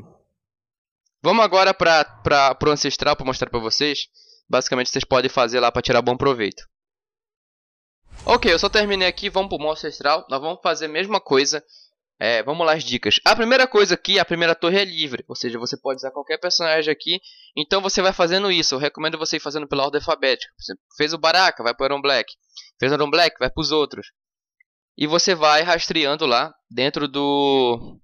Vamos agora para o Ancestral para mostrar para vocês. Basicamente, vocês podem fazer lá para tirar bom proveito. Ok, eu só terminei aqui, vamos para o Ancestral. Nós vamos fazer a mesma coisa é, vamos lá as dicas. A primeira coisa aqui, a primeira torre é livre, ou seja, você pode usar qualquer personagem aqui. Então você vai fazendo isso. Eu recomendo você ir fazendo pela ordem alfabética. fez o Baraka, vai pro Iron Black. Fez o Iron Black, vai para os outros. E você vai rastreando lá dentro do,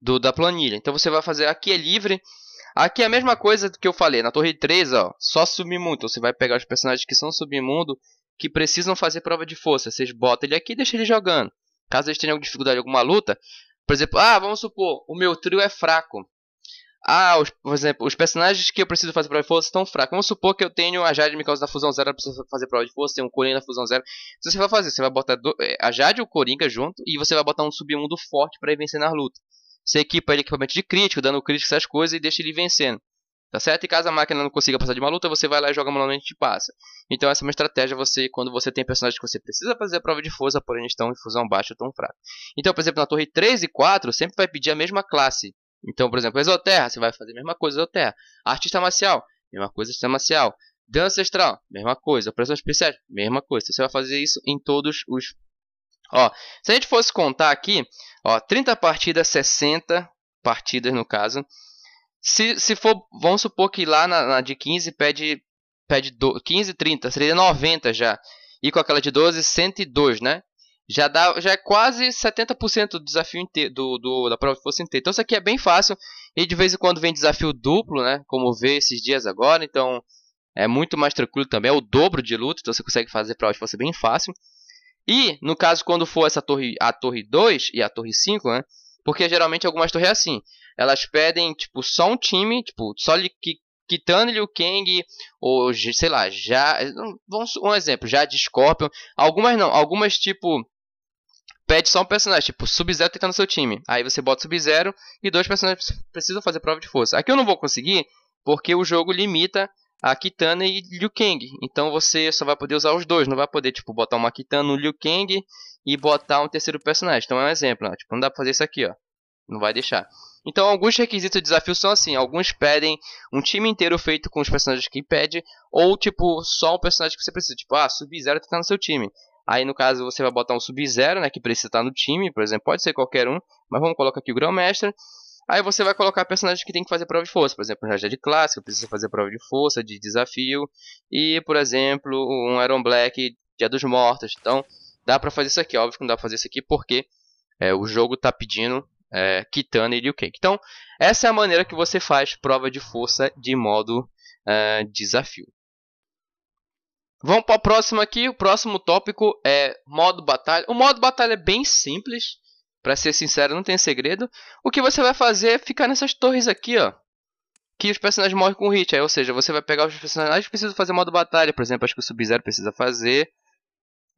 do da planilha. Então você vai fazer aqui é livre. Aqui é a mesma coisa que eu falei, na torre 3, ó, só submundo. Você vai pegar os personagens que são submundo que precisam fazer prova de força. Vocês botam ele aqui e deixam ele jogando. Caso eles tenham dificuldade em alguma luta, por exemplo, ah, vamos supor, o meu trio é fraco. Ah, os, por exemplo, os personagens que eu preciso fazer prova de força estão fracos. Vamos supor que eu tenho a Jade me causa da fusão zero, precisa fazer prova de força, tem um Coringa da fusão zero. o que você vai fazer, você vai botar do, eh, a Jade e o Coringa junto e você vai botar um submundo forte para ele vencer na luta. Você equipa ele equipamento de crítico, dando crítico essas coisas e deixa ele vencendo. Tá certo? E caso a máquina não consiga passar de uma luta, você vai lá e joga manualmente e passa. Então essa é uma estratégia você quando você tem personagens que você precisa fazer a prova de força, porém estão em fusão baixa ou tão fraca. Então, por exemplo, na torre 3 e 4 sempre vai pedir a mesma classe. Então, por exemplo, exoterra, você vai fazer a mesma coisa exoterra. Artista marcial, mesma coisa artista marcial. Dança astral, mesma coisa. Operações especial mesma coisa. Então, você vai fazer isso em todos os... Ó, se a gente fosse contar aqui, ó, 30 partidas, 60 partidas no caso, se, se for, vamos supor que lá na, na de 15 pede, pede do, 15, 30, seria 90 já. E com aquela de 12, 102, né? Já, dá, já é quase 70% do desafio inteiro, do, do, da prova de força inteira. Então isso aqui é bem fácil. E de vez em quando vem desafio duplo, né? Como vê esses dias agora. Então é muito mais tranquilo também. É o dobro de luta. Então você consegue fazer prova de força bem fácil. E no caso, quando for essa torre, a torre 2 e a torre 5, né? Porque geralmente algumas torres é assim. Elas pedem, tipo, só um time, tipo, só que quitando Liu Kang, ou sei lá, já. Vamos um exemplo, já de Scorpion. Algumas não, algumas tipo. Pede só um personagem, tipo Sub-Zero tentando seu time. Aí você bota Sub-Zero e dois personagens precisam fazer prova de força. Aqui eu não vou conseguir, porque o jogo limita a Kitana e Liu Kang. Então você só vai poder usar os dois, não vai poder tipo botar uma Kitana, um Liu Kang e botar um terceiro personagem. Então é um exemplo, tipo não dá pra fazer isso aqui, ó. Não vai deixar. Então alguns requisitos de desafio são assim, alguns pedem um time inteiro feito com os personagens que pede ou tipo só um personagem que você precisa, tipo ah, Sub-Zero tá no seu time. Aí no caso você vai botar um Sub-Zero, né, que precisa estar tá no time, por exemplo, pode ser qualquer um, mas vamos colocar aqui o Grão Mestre Aí você vai colocar personagens que tem que fazer prova de força. Por exemplo, um de clássico precisa fazer prova de força, de desafio. E, por exemplo, um Iron Black, Dia dos Mortos. Então, dá pra fazer isso aqui. É óbvio que não dá pra fazer isso aqui porque é, o jogo tá pedindo é, Kitana e Liu Kang. Então, essa é a maneira que você faz prova de força de modo é, desafio. Vamos para o próximo aqui. O próximo tópico é modo batalha. O modo batalha é bem simples. Para ser sincero, não tem segredo. O que você vai fazer é ficar nessas torres aqui, ó. Que os personagens morrem com hit. Aí, ou seja, você vai pegar os personagens que precisam fazer modo batalha. Por exemplo, acho que o Sub-Zero precisa fazer.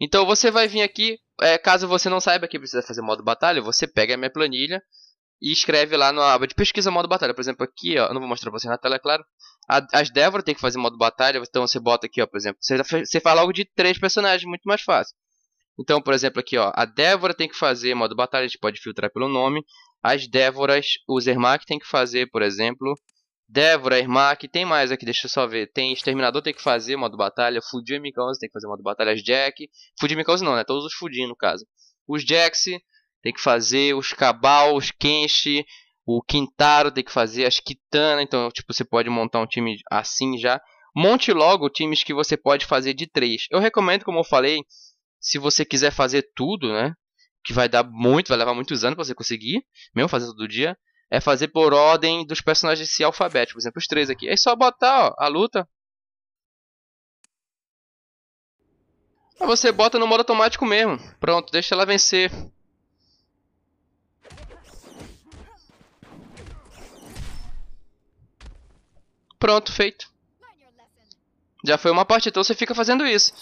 Então você vai vir aqui. É, caso você não saiba que precisa fazer modo batalha, você pega a minha planilha e escreve lá na aba de pesquisa modo batalha. Por exemplo, aqui, ó, eu não vou mostrar pra você na tela, é claro. A, as Débora tem que fazer modo batalha, então você bota aqui, ó, por exemplo. Você, você algo logo de três personagens, muito mais fácil. Então, por exemplo, aqui, ó, a Débora tem que fazer modo batalha, a gente pode filtrar pelo nome. As Dévoras, os Ermac tem que fazer, por exemplo. Débora, Ermac, tem mais aqui, deixa eu só ver. Tem Exterminador tem que fazer modo batalha, Fudir MK11, tem que fazer modo batalha, as Jack. Fudir MK11 não, né? Todos os Fudir no caso. Os Jax tem que fazer, os Cabal, os Kenshi, o Quintaro tem que fazer, as Kitana. Então, tipo, você pode montar um time assim já. Monte logo times que você pode fazer de três. Eu recomendo, como eu falei, se você quiser fazer tudo, né? Que vai dar muito, vai levar muitos anos pra você conseguir, mesmo fazer todo dia, é fazer por ordem dos personagens se alfabético, por exemplo, os três aqui. É só botar ó, a luta. Aí você bota no modo automático mesmo. Pronto, deixa ela vencer. Pronto, feito. Já foi uma parte, então você fica fazendo isso.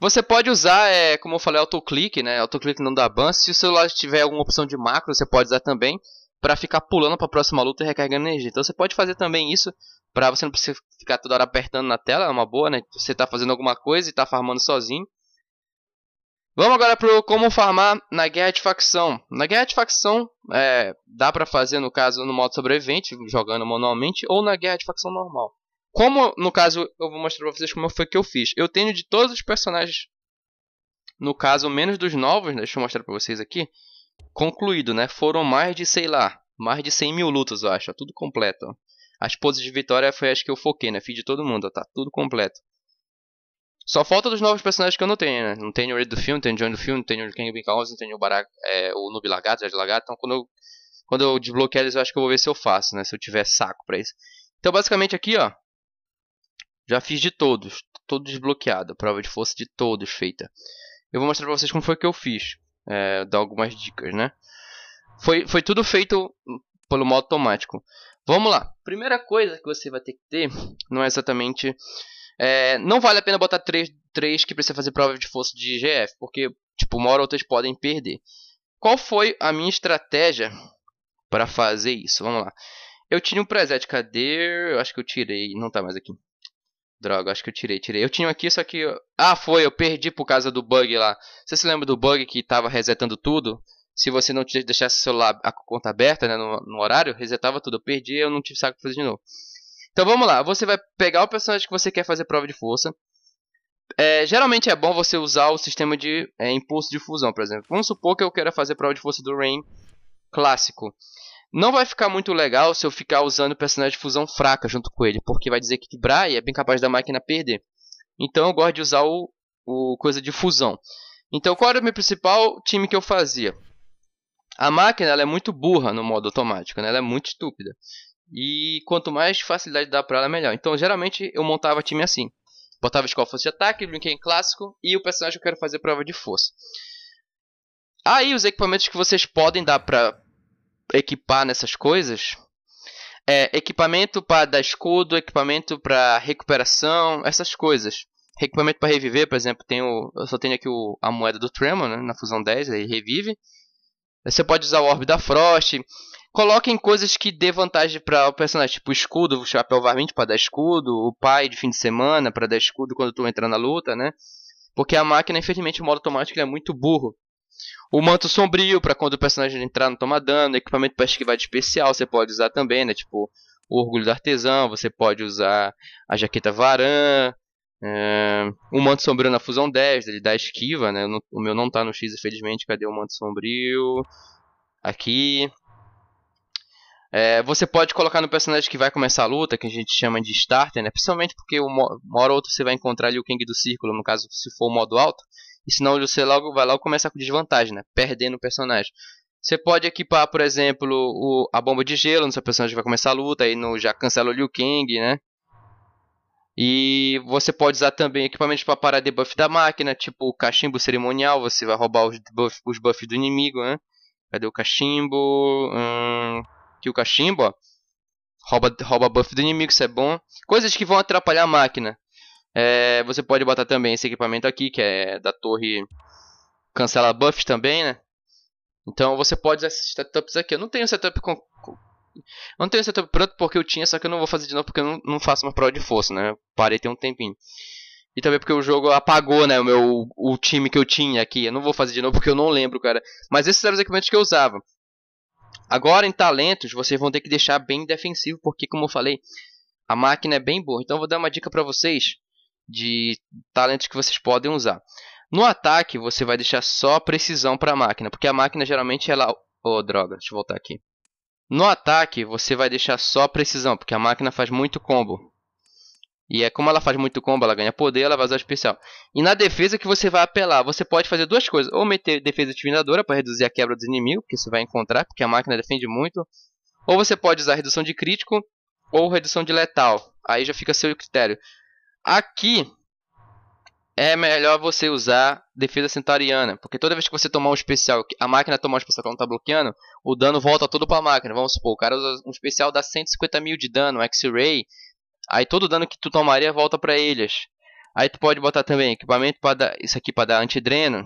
Você pode usar, é, como eu falei, autoclick, né? Autoclick não dá ban. Se o celular tiver alguma opção de macro, você pode usar também para ficar pulando para a próxima luta e recarregando energia. Então você pode fazer também isso para você não precisar ficar toda hora apertando na tela, é uma boa, né? Você tá fazendo alguma coisa e tá farmando sozinho. Vamos agora pro como farmar na guerra de facção. Na guerra de facção, é, dá para fazer no caso no modo sobrevivente, jogando manualmente, ou na guerra de facção normal. Como, no caso, eu vou mostrar pra vocês como foi que eu fiz. Eu tenho de todos os personagens, no caso, menos dos novos, né? deixa eu mostrar pra vocês aqui, concluído, né? Foram mais de, sei lá, mais de 100 mil lutas, eu acho. Tudo completo, As poses de vitória foi as que eu foquei, né? Fiz de todo mundo, ó. Tá tudo completo. Só falta dos novos personagens que eu não tenho, né? Não tenho o Red do filme, não tenho o John do filme, não tenho o King Binkhouse, não tenho o Barak, é, o Noob Lagarto, o Lagarto. Então, quando eu, quando eu desbloquear eles, eu acho que eu vou ver se eu faço, né? Se eu tiver saco pra isso. Então, basicamente aqui, ó. Já fiz de todos, todo desbloqueado, prova de força de todos feita. Eu vou mostrar pra vocês como foi que eu fiz, é, dar algumas dicas, né? Foi, foi tudo feito pelo modo automático. Vamos lá. Primeira coisa que você vai ter que ter, não é exatamente... É, não vale a pena botar 3, três que precisa fazer prova de força de GF, porque, tipo, uma hora ou eles podem perder. Qual foi a minha estratégia para fazer isso? Vamos lá. Eu tinha um preset, cadê? Eu acho que eu tirei, não tá mais aqui. Droga, acho que eu tirei, tirei. Eu tinha aqui, só que. Eu... Ah, foi, eu perdi por causa do bug lá. Você se lembra do bug que tava resetando tudo? Se você não deixasse o celular, a conta aberta, né, no, no horário, resetava tudo. Eu perdi eu não tive saco pra fazer de novo. Então vamos lá, você vai pegar o personagem que você quer fazer prova de força. É, geralmente é bom você usar o sistema de é, impulso de fusão, por exemplo. Vamos supor que eu quero fazer prova de força do Rain clássico. Não vai ficar muito legal se eu ficar usando personagem de fusão fraca junto com ele, porque vai dizer quebrar e é bem capaz da máquina perder. Então eu gosto de usar o, o coisa de fusão. Então qual era o meu principal time que eu fazia? A máquina ela é muito burra no modo automático, né? ela é muito estúpida. E quanto mais facilidade dá para ela, melhor. Então geralmente eu montava time assim. Botava escola força de ataque, brinquei em clássico e o personagem que eu quero fazer prova de força. Aí os equipamentos que vocês podem dar pra, equipar nessas coisas é equipamento para dar escudo, equipamento para recuperação, essas coisas. Equipamento para reviver, por exemplo, tem o, eu só tenho aqui o, a moeda do Tremor, né, na fusão 10, aí revive. Você pode usar o Orbe da Frost. Coloquem coisas que dê vantagem para o personagem, tipo escudo, o chapéu varmint para dar escudo, o pai de fim de semana para dar escudo quando tu entra na luta, né? Porque a máquina, infelizmente, o modo automático é muito burro. O manto sombrio, para quando o personagem entrar não tomar dano. Equipamento para esquivar de especial, você pode usar também, né? Tipo, o orgulho do artesão, você pode usar a jaqueta varan. É... O manto sombrio na fusão 10, ele dá esquiva, né? O meu não tá no X, infelizmente. Cadê o manto sombrio? Aqui. É, você pode colocar no personagem que vai começar a luta, que a gente chama de starter, né? Principalmente porque uma hora ou outra você vai encontrar ali o King do Círculo, no caso, se for o modo alto. E senão você logo vai logo começar com desvantagem, né? Perdendo o personagem. Você pode equipar, por exemplo, o, a bomba de gelo no seu personagem vai começar a luta, aí no, já cancela o Liu Kang, né? E você pode usar também equipamentos para parar debuff da máquina, tipo o cachimbo cerimonial, você vai roubar os, os buffs do inimigo, né? Cadê o cachimbo? Hum, aqui o cachimbo, ó. Rouba, rouba buff do inimigo, isso é bom. Coisas que vão atrapalhar a máquina. É, você pode botar também esse equipamento aqui, que é da torre cancela buff também, né? Então você pode usar esses setups aqui. Eu não tenho setup com... não tenho setup pronto porque eu tinha, só que eu não vou fazer de novo porque eu não, não faço uma prova de força, né? parei tem um tempinho. E também porque o jogo apagou, né, o meu o time que eu tinha aqui. Eu não vou fazer de novo porque eu não lembro, cara. Mas esses eram os equipamentos que eu usava. Agora em talentos, vocês vão ter que deixar bem defensivo, porque como eu falei, a máquina é bem boa. Então eu vou dar uma dica para vocês de talentos que vocês podem usar. No ataque, você vai deixar só precisão para a máquina, porque a máquina geralmente ela. Oh, droga, deixa eu voltar aqui. No ataque, você vai deixar só precisão, porque a máquina faz muito combo. E é como ela faz muito combo, ela ganha poder, ela vai usar especial. E na defesa que você vai apelar, você pode fazer duas coisas: ou meter defesa intimidadora para reduzir a quebra dos inimigos, que você vai encontrar, porque a máquina defende muito. Ou você pode usar redução de crítico ou redução de letal. Aí já fica a seu critério. Aqui é melhor você usar defesa centariana, porque toda vez que você tomar um especial, a máquina tomar um especial que ela não está bloqueando, o dano volta todo para a máquina. Vamos supor, o cara usa um especial dá 150 mil de dano, X-Ray, aí todo o dano que tu tomaria volta para eles. Aí tu pode botar também equipamento para dar, isso aqui para dar antidreno.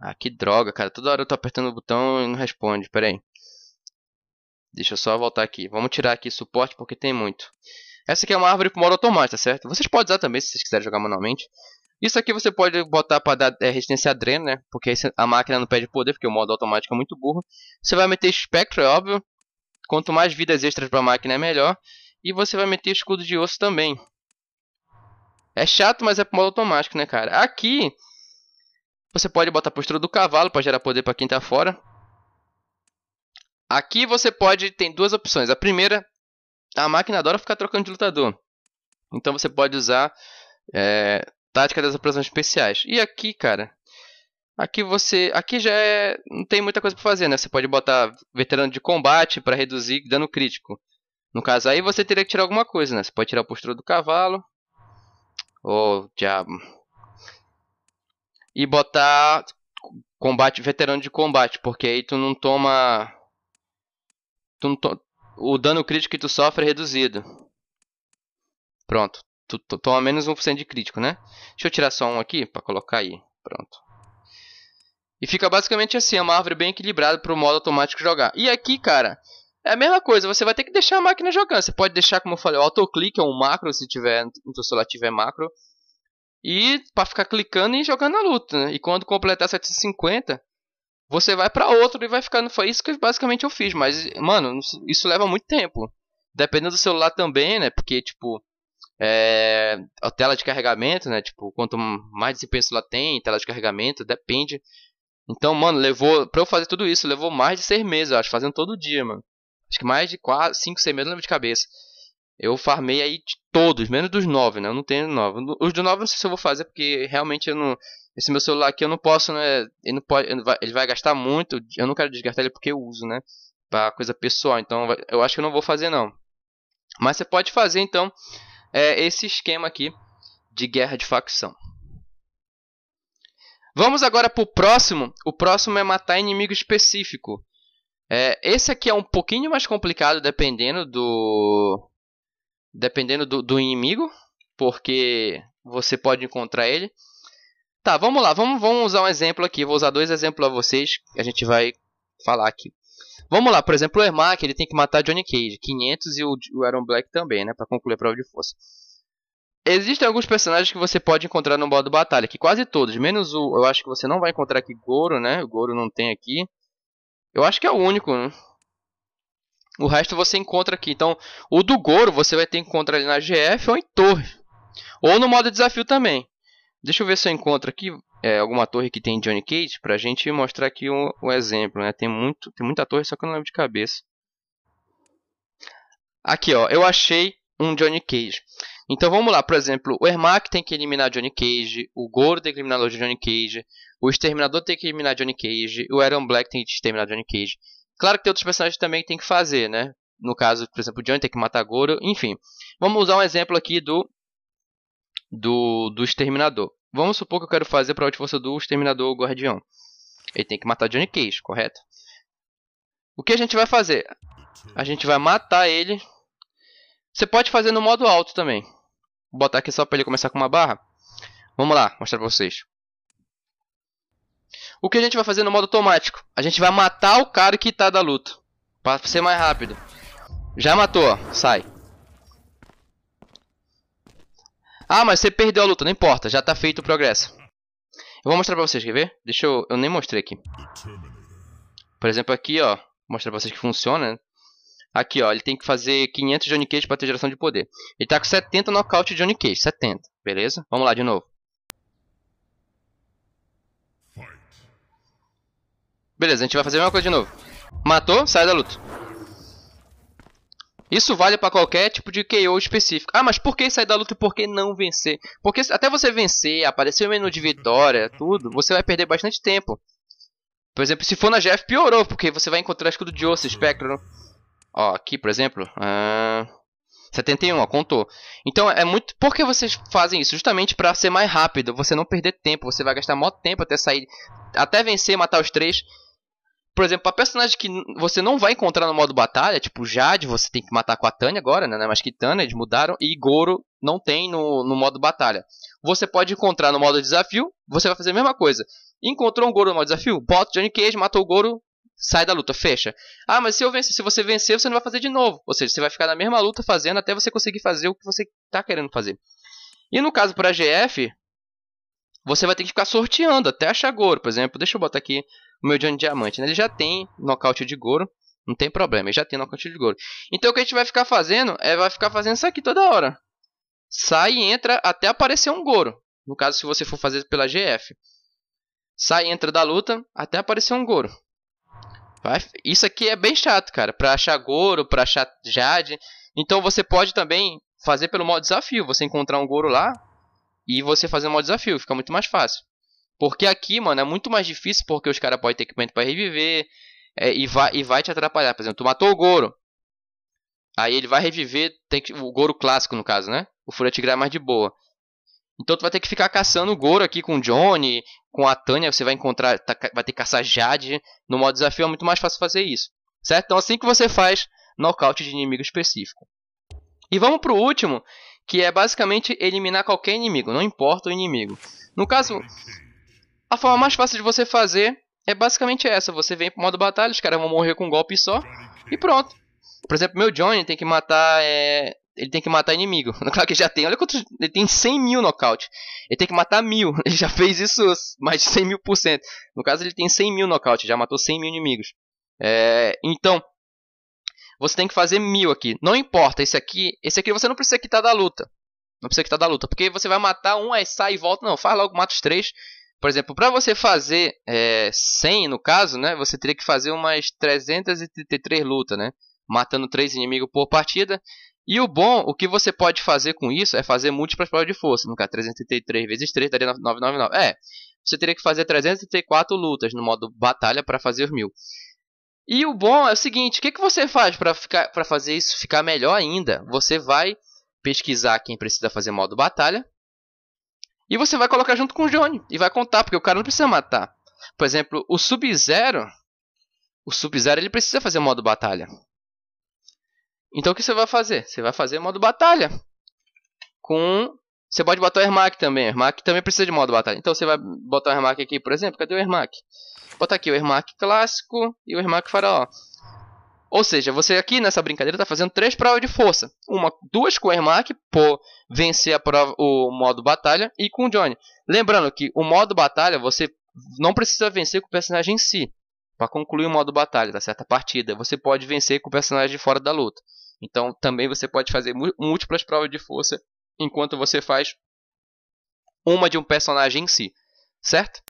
Ah, que droga, cara, toda hora eu tô apertando o botão e não responde, pera aí. Deixa eu só voltar aqui. Vamos tirar aqui suporte porque tem muito. Essa aqui é uma árvore para modo automático, tá certo? Vocês podem usar também se vocês quiserem jogar manualmente. Isso aqui você pode botar para dar é, resistência a dreno, né? Porque a máquina não perde poder, porque o modo automático é muito burro. Você vai meter espectro, é óbvio. Quanto mais vidas extras para a máquina é melhor. E você vai meter escudo de osso também. É chato, mas é pro modo automático, né, cara? Aqui, você pode botar a postura do cavalo para gerar poder para quem tá fora. Aqui você pode, tem duas opções. A primeira a máquina adora ficar trocando de lutador. Então você pode usar é, tática das operações especiais. E aqui, cara, aqui você, aqui já é, não tem muita coisa para fazer, né? Você pode botar veterano de combate para reduzir dano crítico. No caso aí você teria que tirar alguma coisa, né? Você pode tirar a postura do cavalo. Oh, diabo. E botar combate veterano de combate, porque aí tu não toma tu não, to, o dano crítico que tu sofre é reduzido. Pronto. Tu, tu toma menos 1% de crítico, né? Deixa eu tirar só um aqui pra colocar aí. Pronto. E fica basicamente assim, é uma árvore bem equilibrada pro modo automático jogar. E aqui, cara, é a mesma coisa, você vai ter que deixar a máquina jogando. Você pode deixar, como eu falei, o autoclique ou um macro, se tiver, no seu celular tiver macro. E para ficar clicando e jogando a luta. Né? E quando completar 750, você vai para outro e vai ficando. Foi isso que basicamente eu fiz, mas, mano, isso leva muito tempo. Dependendo do celular também, né? Porque, tipo, é, a tela de carregamento, né? Tipo, quanto mais desempenho o celular tem, tela de carregamento, depende. Então, mano, levou. Pra eu fazer tudo isso, levou mais de seis meses, eu acho, fazendo todo dia, mano. Acho que mais de quatro, cinco, seis meses eu lembro de cabeça. Eu farmei aí de todos, menos dos nove, né? Eu não tenho nove. Os do nove eu não sei se eu vou fazer, porque realmente eu não esse meu celular aqui eu não posso, né? Ele não pode, ele vai, ele vai gastar muito. Eu não quero desgastar ele porque eu uso, né? Para coisa pessoal. Então eu acho que eu não vou fazer não. Mas você pode fazer então é, esse esquema aqui de guerra de facção. Vamos agora para o próximo. O próximo é matar inimigo específico. É, esse aqui é um pouquinho mais complicado dependendo do dependendo do, do inimigo, porque você pode encontrar ele. Tá, vamos lá, vamos, vamos usar um exemplo aqui. Vou usar dois exemplos a vocês, a gente vai falar aqui. Vamos lá, por exemplo, o Ermac, ele tem que matar Johnny Cage, 500 e o Aaron Black também, né, para concluir a prova de força. Existem alguns personagens que você pode encontrar no modo batalha, que quase todos, menos o, eu acho que você não vai encontrar aqui Goro, né? O Goro não tem aqui. Eu acho que é o único, né? O resto você encontra aqui. Então, o do Goro você vai ter que encontrar ele na GF ou em torre. Ou no modo desafio também. Deixa eu ver se eu encontro aqui é, alguma torre que tem Johnny Cage pra gente mostrar aqui um, um exemplo, né? Tem, muito, tem muita torre, só que eu não lembro de cabeça. Aqui, ó, eu achei um Johnny Cage. Então vamos lá, por exemplo, o Ermac tem que eliminar Johnny Cage, o Goro tem que eliminar o Johnny Cage, o Exterminador tem que eliminar Johnny Cage, o Aaron Black tem que exterminar Johnny Cage. Claro que tem outros personagens também que tem que fazer, né? No caso, por exemplo, o Johnny tem que matar Goro, enfim. Vamos usar um exemplo aqui do do, do Exterminador. Vamos supor que eu quero fazer para a força do Exterminador ou Guardião. Ele tem que matar Johnny Cage, correto? O que a gente vai fazer? A gente vai matar ele. Você pode fazer no modo alto também. Vou botar aqui só para ele começar com uma barra. Vamos lá, mostrar para vocês. O que a gente vai fazer no modo automático? A gente vai matar o cara que tá da luta. Pra ser mais rápido. Já matou, ó. Sai. Ah, mas você perdeu a luta, não importa, já tá feito o progresso. Eu vou mostrar pra vocês, quer ver? Deixa eu... eu nem mostrei aqui. Por exemplo, aqui, ó. Vou mostrar pra vocês que funciona, né? Aqui, ó, ele tem que fazer 500 Johnny Cage para ter geração de poder. Ele tá com 70 nocaute de Johnny Cage, 70, beleza? Vamos lá de novo. Beleza, a gente vai fazer a mesma coisa de novo. Matou, sai da luta. Isso vale para qualquer tipo de KO específico. Ah, mas por que sair da luta e por que não vencer? Porque até você vencer, aparecer o menu de vitória, tudo, você vai perder bastante tempo. Por exemplo, se for na GF, piorou, porque você vai encontrar escudo de osso, espectro. Ó, aqui, por exemplo. 71, ah, ó, contou. Então, é muito... Por que vocês fazem isso? Justamente para ser mais rápido, você não perder tempo. Você vai gastar maior tempo até sair... Até vencer, matar os três... Por exemplo, a personagem que você não vai encontrar no modo batalha, tipo Jade, você tem que matar com a Tânia agora, né, né? Mas que Tânia, eles mudaram. E Goro não tem no, no modo batalha. Você pode encontrar no modo desafio, você vai fazer a mesma coisa. Encontrou um Goro no modo desafio? Bota Johnny Cage, matou o Goro, sai da luta, fecha. Ah, mas se eu vencer, se você vencer, você não vai fazer de novo. Ou seja, você vai ficar na mesma luta fazendo até você conseguir fazer o que você tá querendo fazer. E no caso para GF, você vai ter que ficar sorteando até achar Goro, por exemplo. Deixa eu botar aqui o meu John Diamante, né? Ele já tem nocaute de Goro, não tem problema, ele já tem nocaute de Goro. Então o que a gente vai ficar fazendo é vai ficar fazendo isso aqui toda hora. Sai e entra até aparecer um Goro. No caso, se você for fazer pela GF. Sai e entra da luta até aparecer um Goro. Vai, isso aqui é bem chato, cara. Pra achar Goro, pra achar Jade. Então você pode também fazer pelo modo desafio. Você encontrar um Goro lá e você fazer o modo desafio. Fica muito mais fácil. Porque aqui, mano, é muito mais difícil porque os caras podem ter equipamento para reviver é, e, vai, e vai te atrapalhar. Por exemplo, tu matou o Goro. Aí ele vai reviver, tem que, o Goro clássico no caso, né? O Fúria Tigre é mais de boa. Então tu vai ter que ficar caçando o Goro aqui com o Johnny, com a Tânia, você vai encontrar, tá, vai ter que caçar Jade. No modo desafio é muito mais fácil fazer isso. Certo? Então assim que você faz nocaute de inimigo específico. E vamos pro último, que é basicamente eliminar qualquer inimigo, não importa o inimigo. No caso, a forma mais fácil de você fazer é basicamente essa. Você vem pro modo batalha, os caras vão morrer com um golpe só. E pronto. Por exemplo, meu Johnny tem que matar. É... Ele tem que matar inimigo. <laughs> Claro que já tem. Olha quantos. Ele tem 100 mil nocaute. Ele tem que matar mil. <laughs> Ele já fez isso mais de 100 mil por cento. No caso, ele tem 100 mil nocaute. Já matou 100 mil inimigos. É... Então. Você tem que fazer mil aqui. Não importa. Esse aqui. Esse aqui você não precisa quitar da luta. Não precisa quitar da luta. Porque você vai matar um, aí sai e volta. Não, faz logo, mata os três. Por exemplo, para você fazer é, 100, no caso, né, você teria que fazer umas 333 lutas, né, matando 3 inimigos por partida. E o bom, o que você pode fazer com isso é fazer múltiplas provas de força. No caso, 333 vezes 3 daria 999. É, você teria que fazer 334 lutas no modo batalha para fazer os mil. E o bom é o seguinte: o que, que você faz para fazer isso ficar melhor ainda? Você vai pesquisar quem precisa fazer modo batalha, e você vai colocar junto com o Johnny e vai contar, porque o cara não precisa matar. Por exemplo, o Sub-Zero, o Sub-Zero ele precisa fazer modo batalha. Então o que você vai fazer? Você vai fazer modo batalha. Com. Você pode botar o Ermac também. O Ermac também precisa de modo batalha. Então você vai botar o Ermac aqui, por exemplo. Cadê o Ermac? Bota aqui o Ermac clássico e o Ermac faraó. Ou seja, você aqui nessa brincadeira está fazendo três provas de força. Uma, duas com o Ermac por vencer prova, o modo batalha e com o Johnny. Lembrando que o modo batalha você não precisa vencer com o personagem em si. Para concluir o modo batalha da tá certa partida, você pode vencer com o personagem fora da luta. Então também você pode fazer múltiplas provas de força enquanto você faz uma de um personagem em si, certo?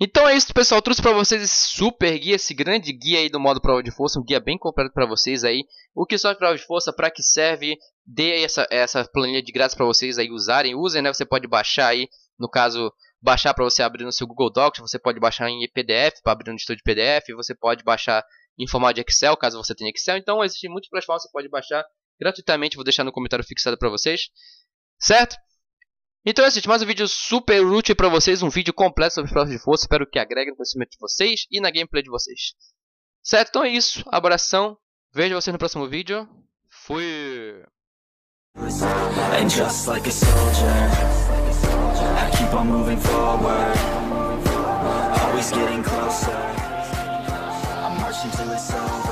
Então é isso, pessoal. Eu trouxe para vocês esse super guia, esse grande guia aí do modo prova de força, um guia bem completo para vocês aí. O que são é prova de força, para que serve? Dê essa, essa planilha de graça para vocês aí usarem, usem, né? Você pode baixar aí, no caso, baixar para você abrir no seu Google Docs, você pode baixar em PDF para abrir no editor de PDF, você pode baixar em formato de Excel, caso você tenha Excel. Então existem muitas plataformas que você pode baixar gratuitamente, vou deixar no comentário fixado para vocês. Certo? Então é isso, Mais um vídeo super útil para vocês. Um vídeo completo sobre próximos de força. Espero que agregue no conhecimento de vocês e na gameplay de vocês. Certo? Então é isso. Abração. Vejo vocês no próximo vídeo. Fui! And just like a soldier, I keep on moving forward, always getting closer. I'm marching till it's over.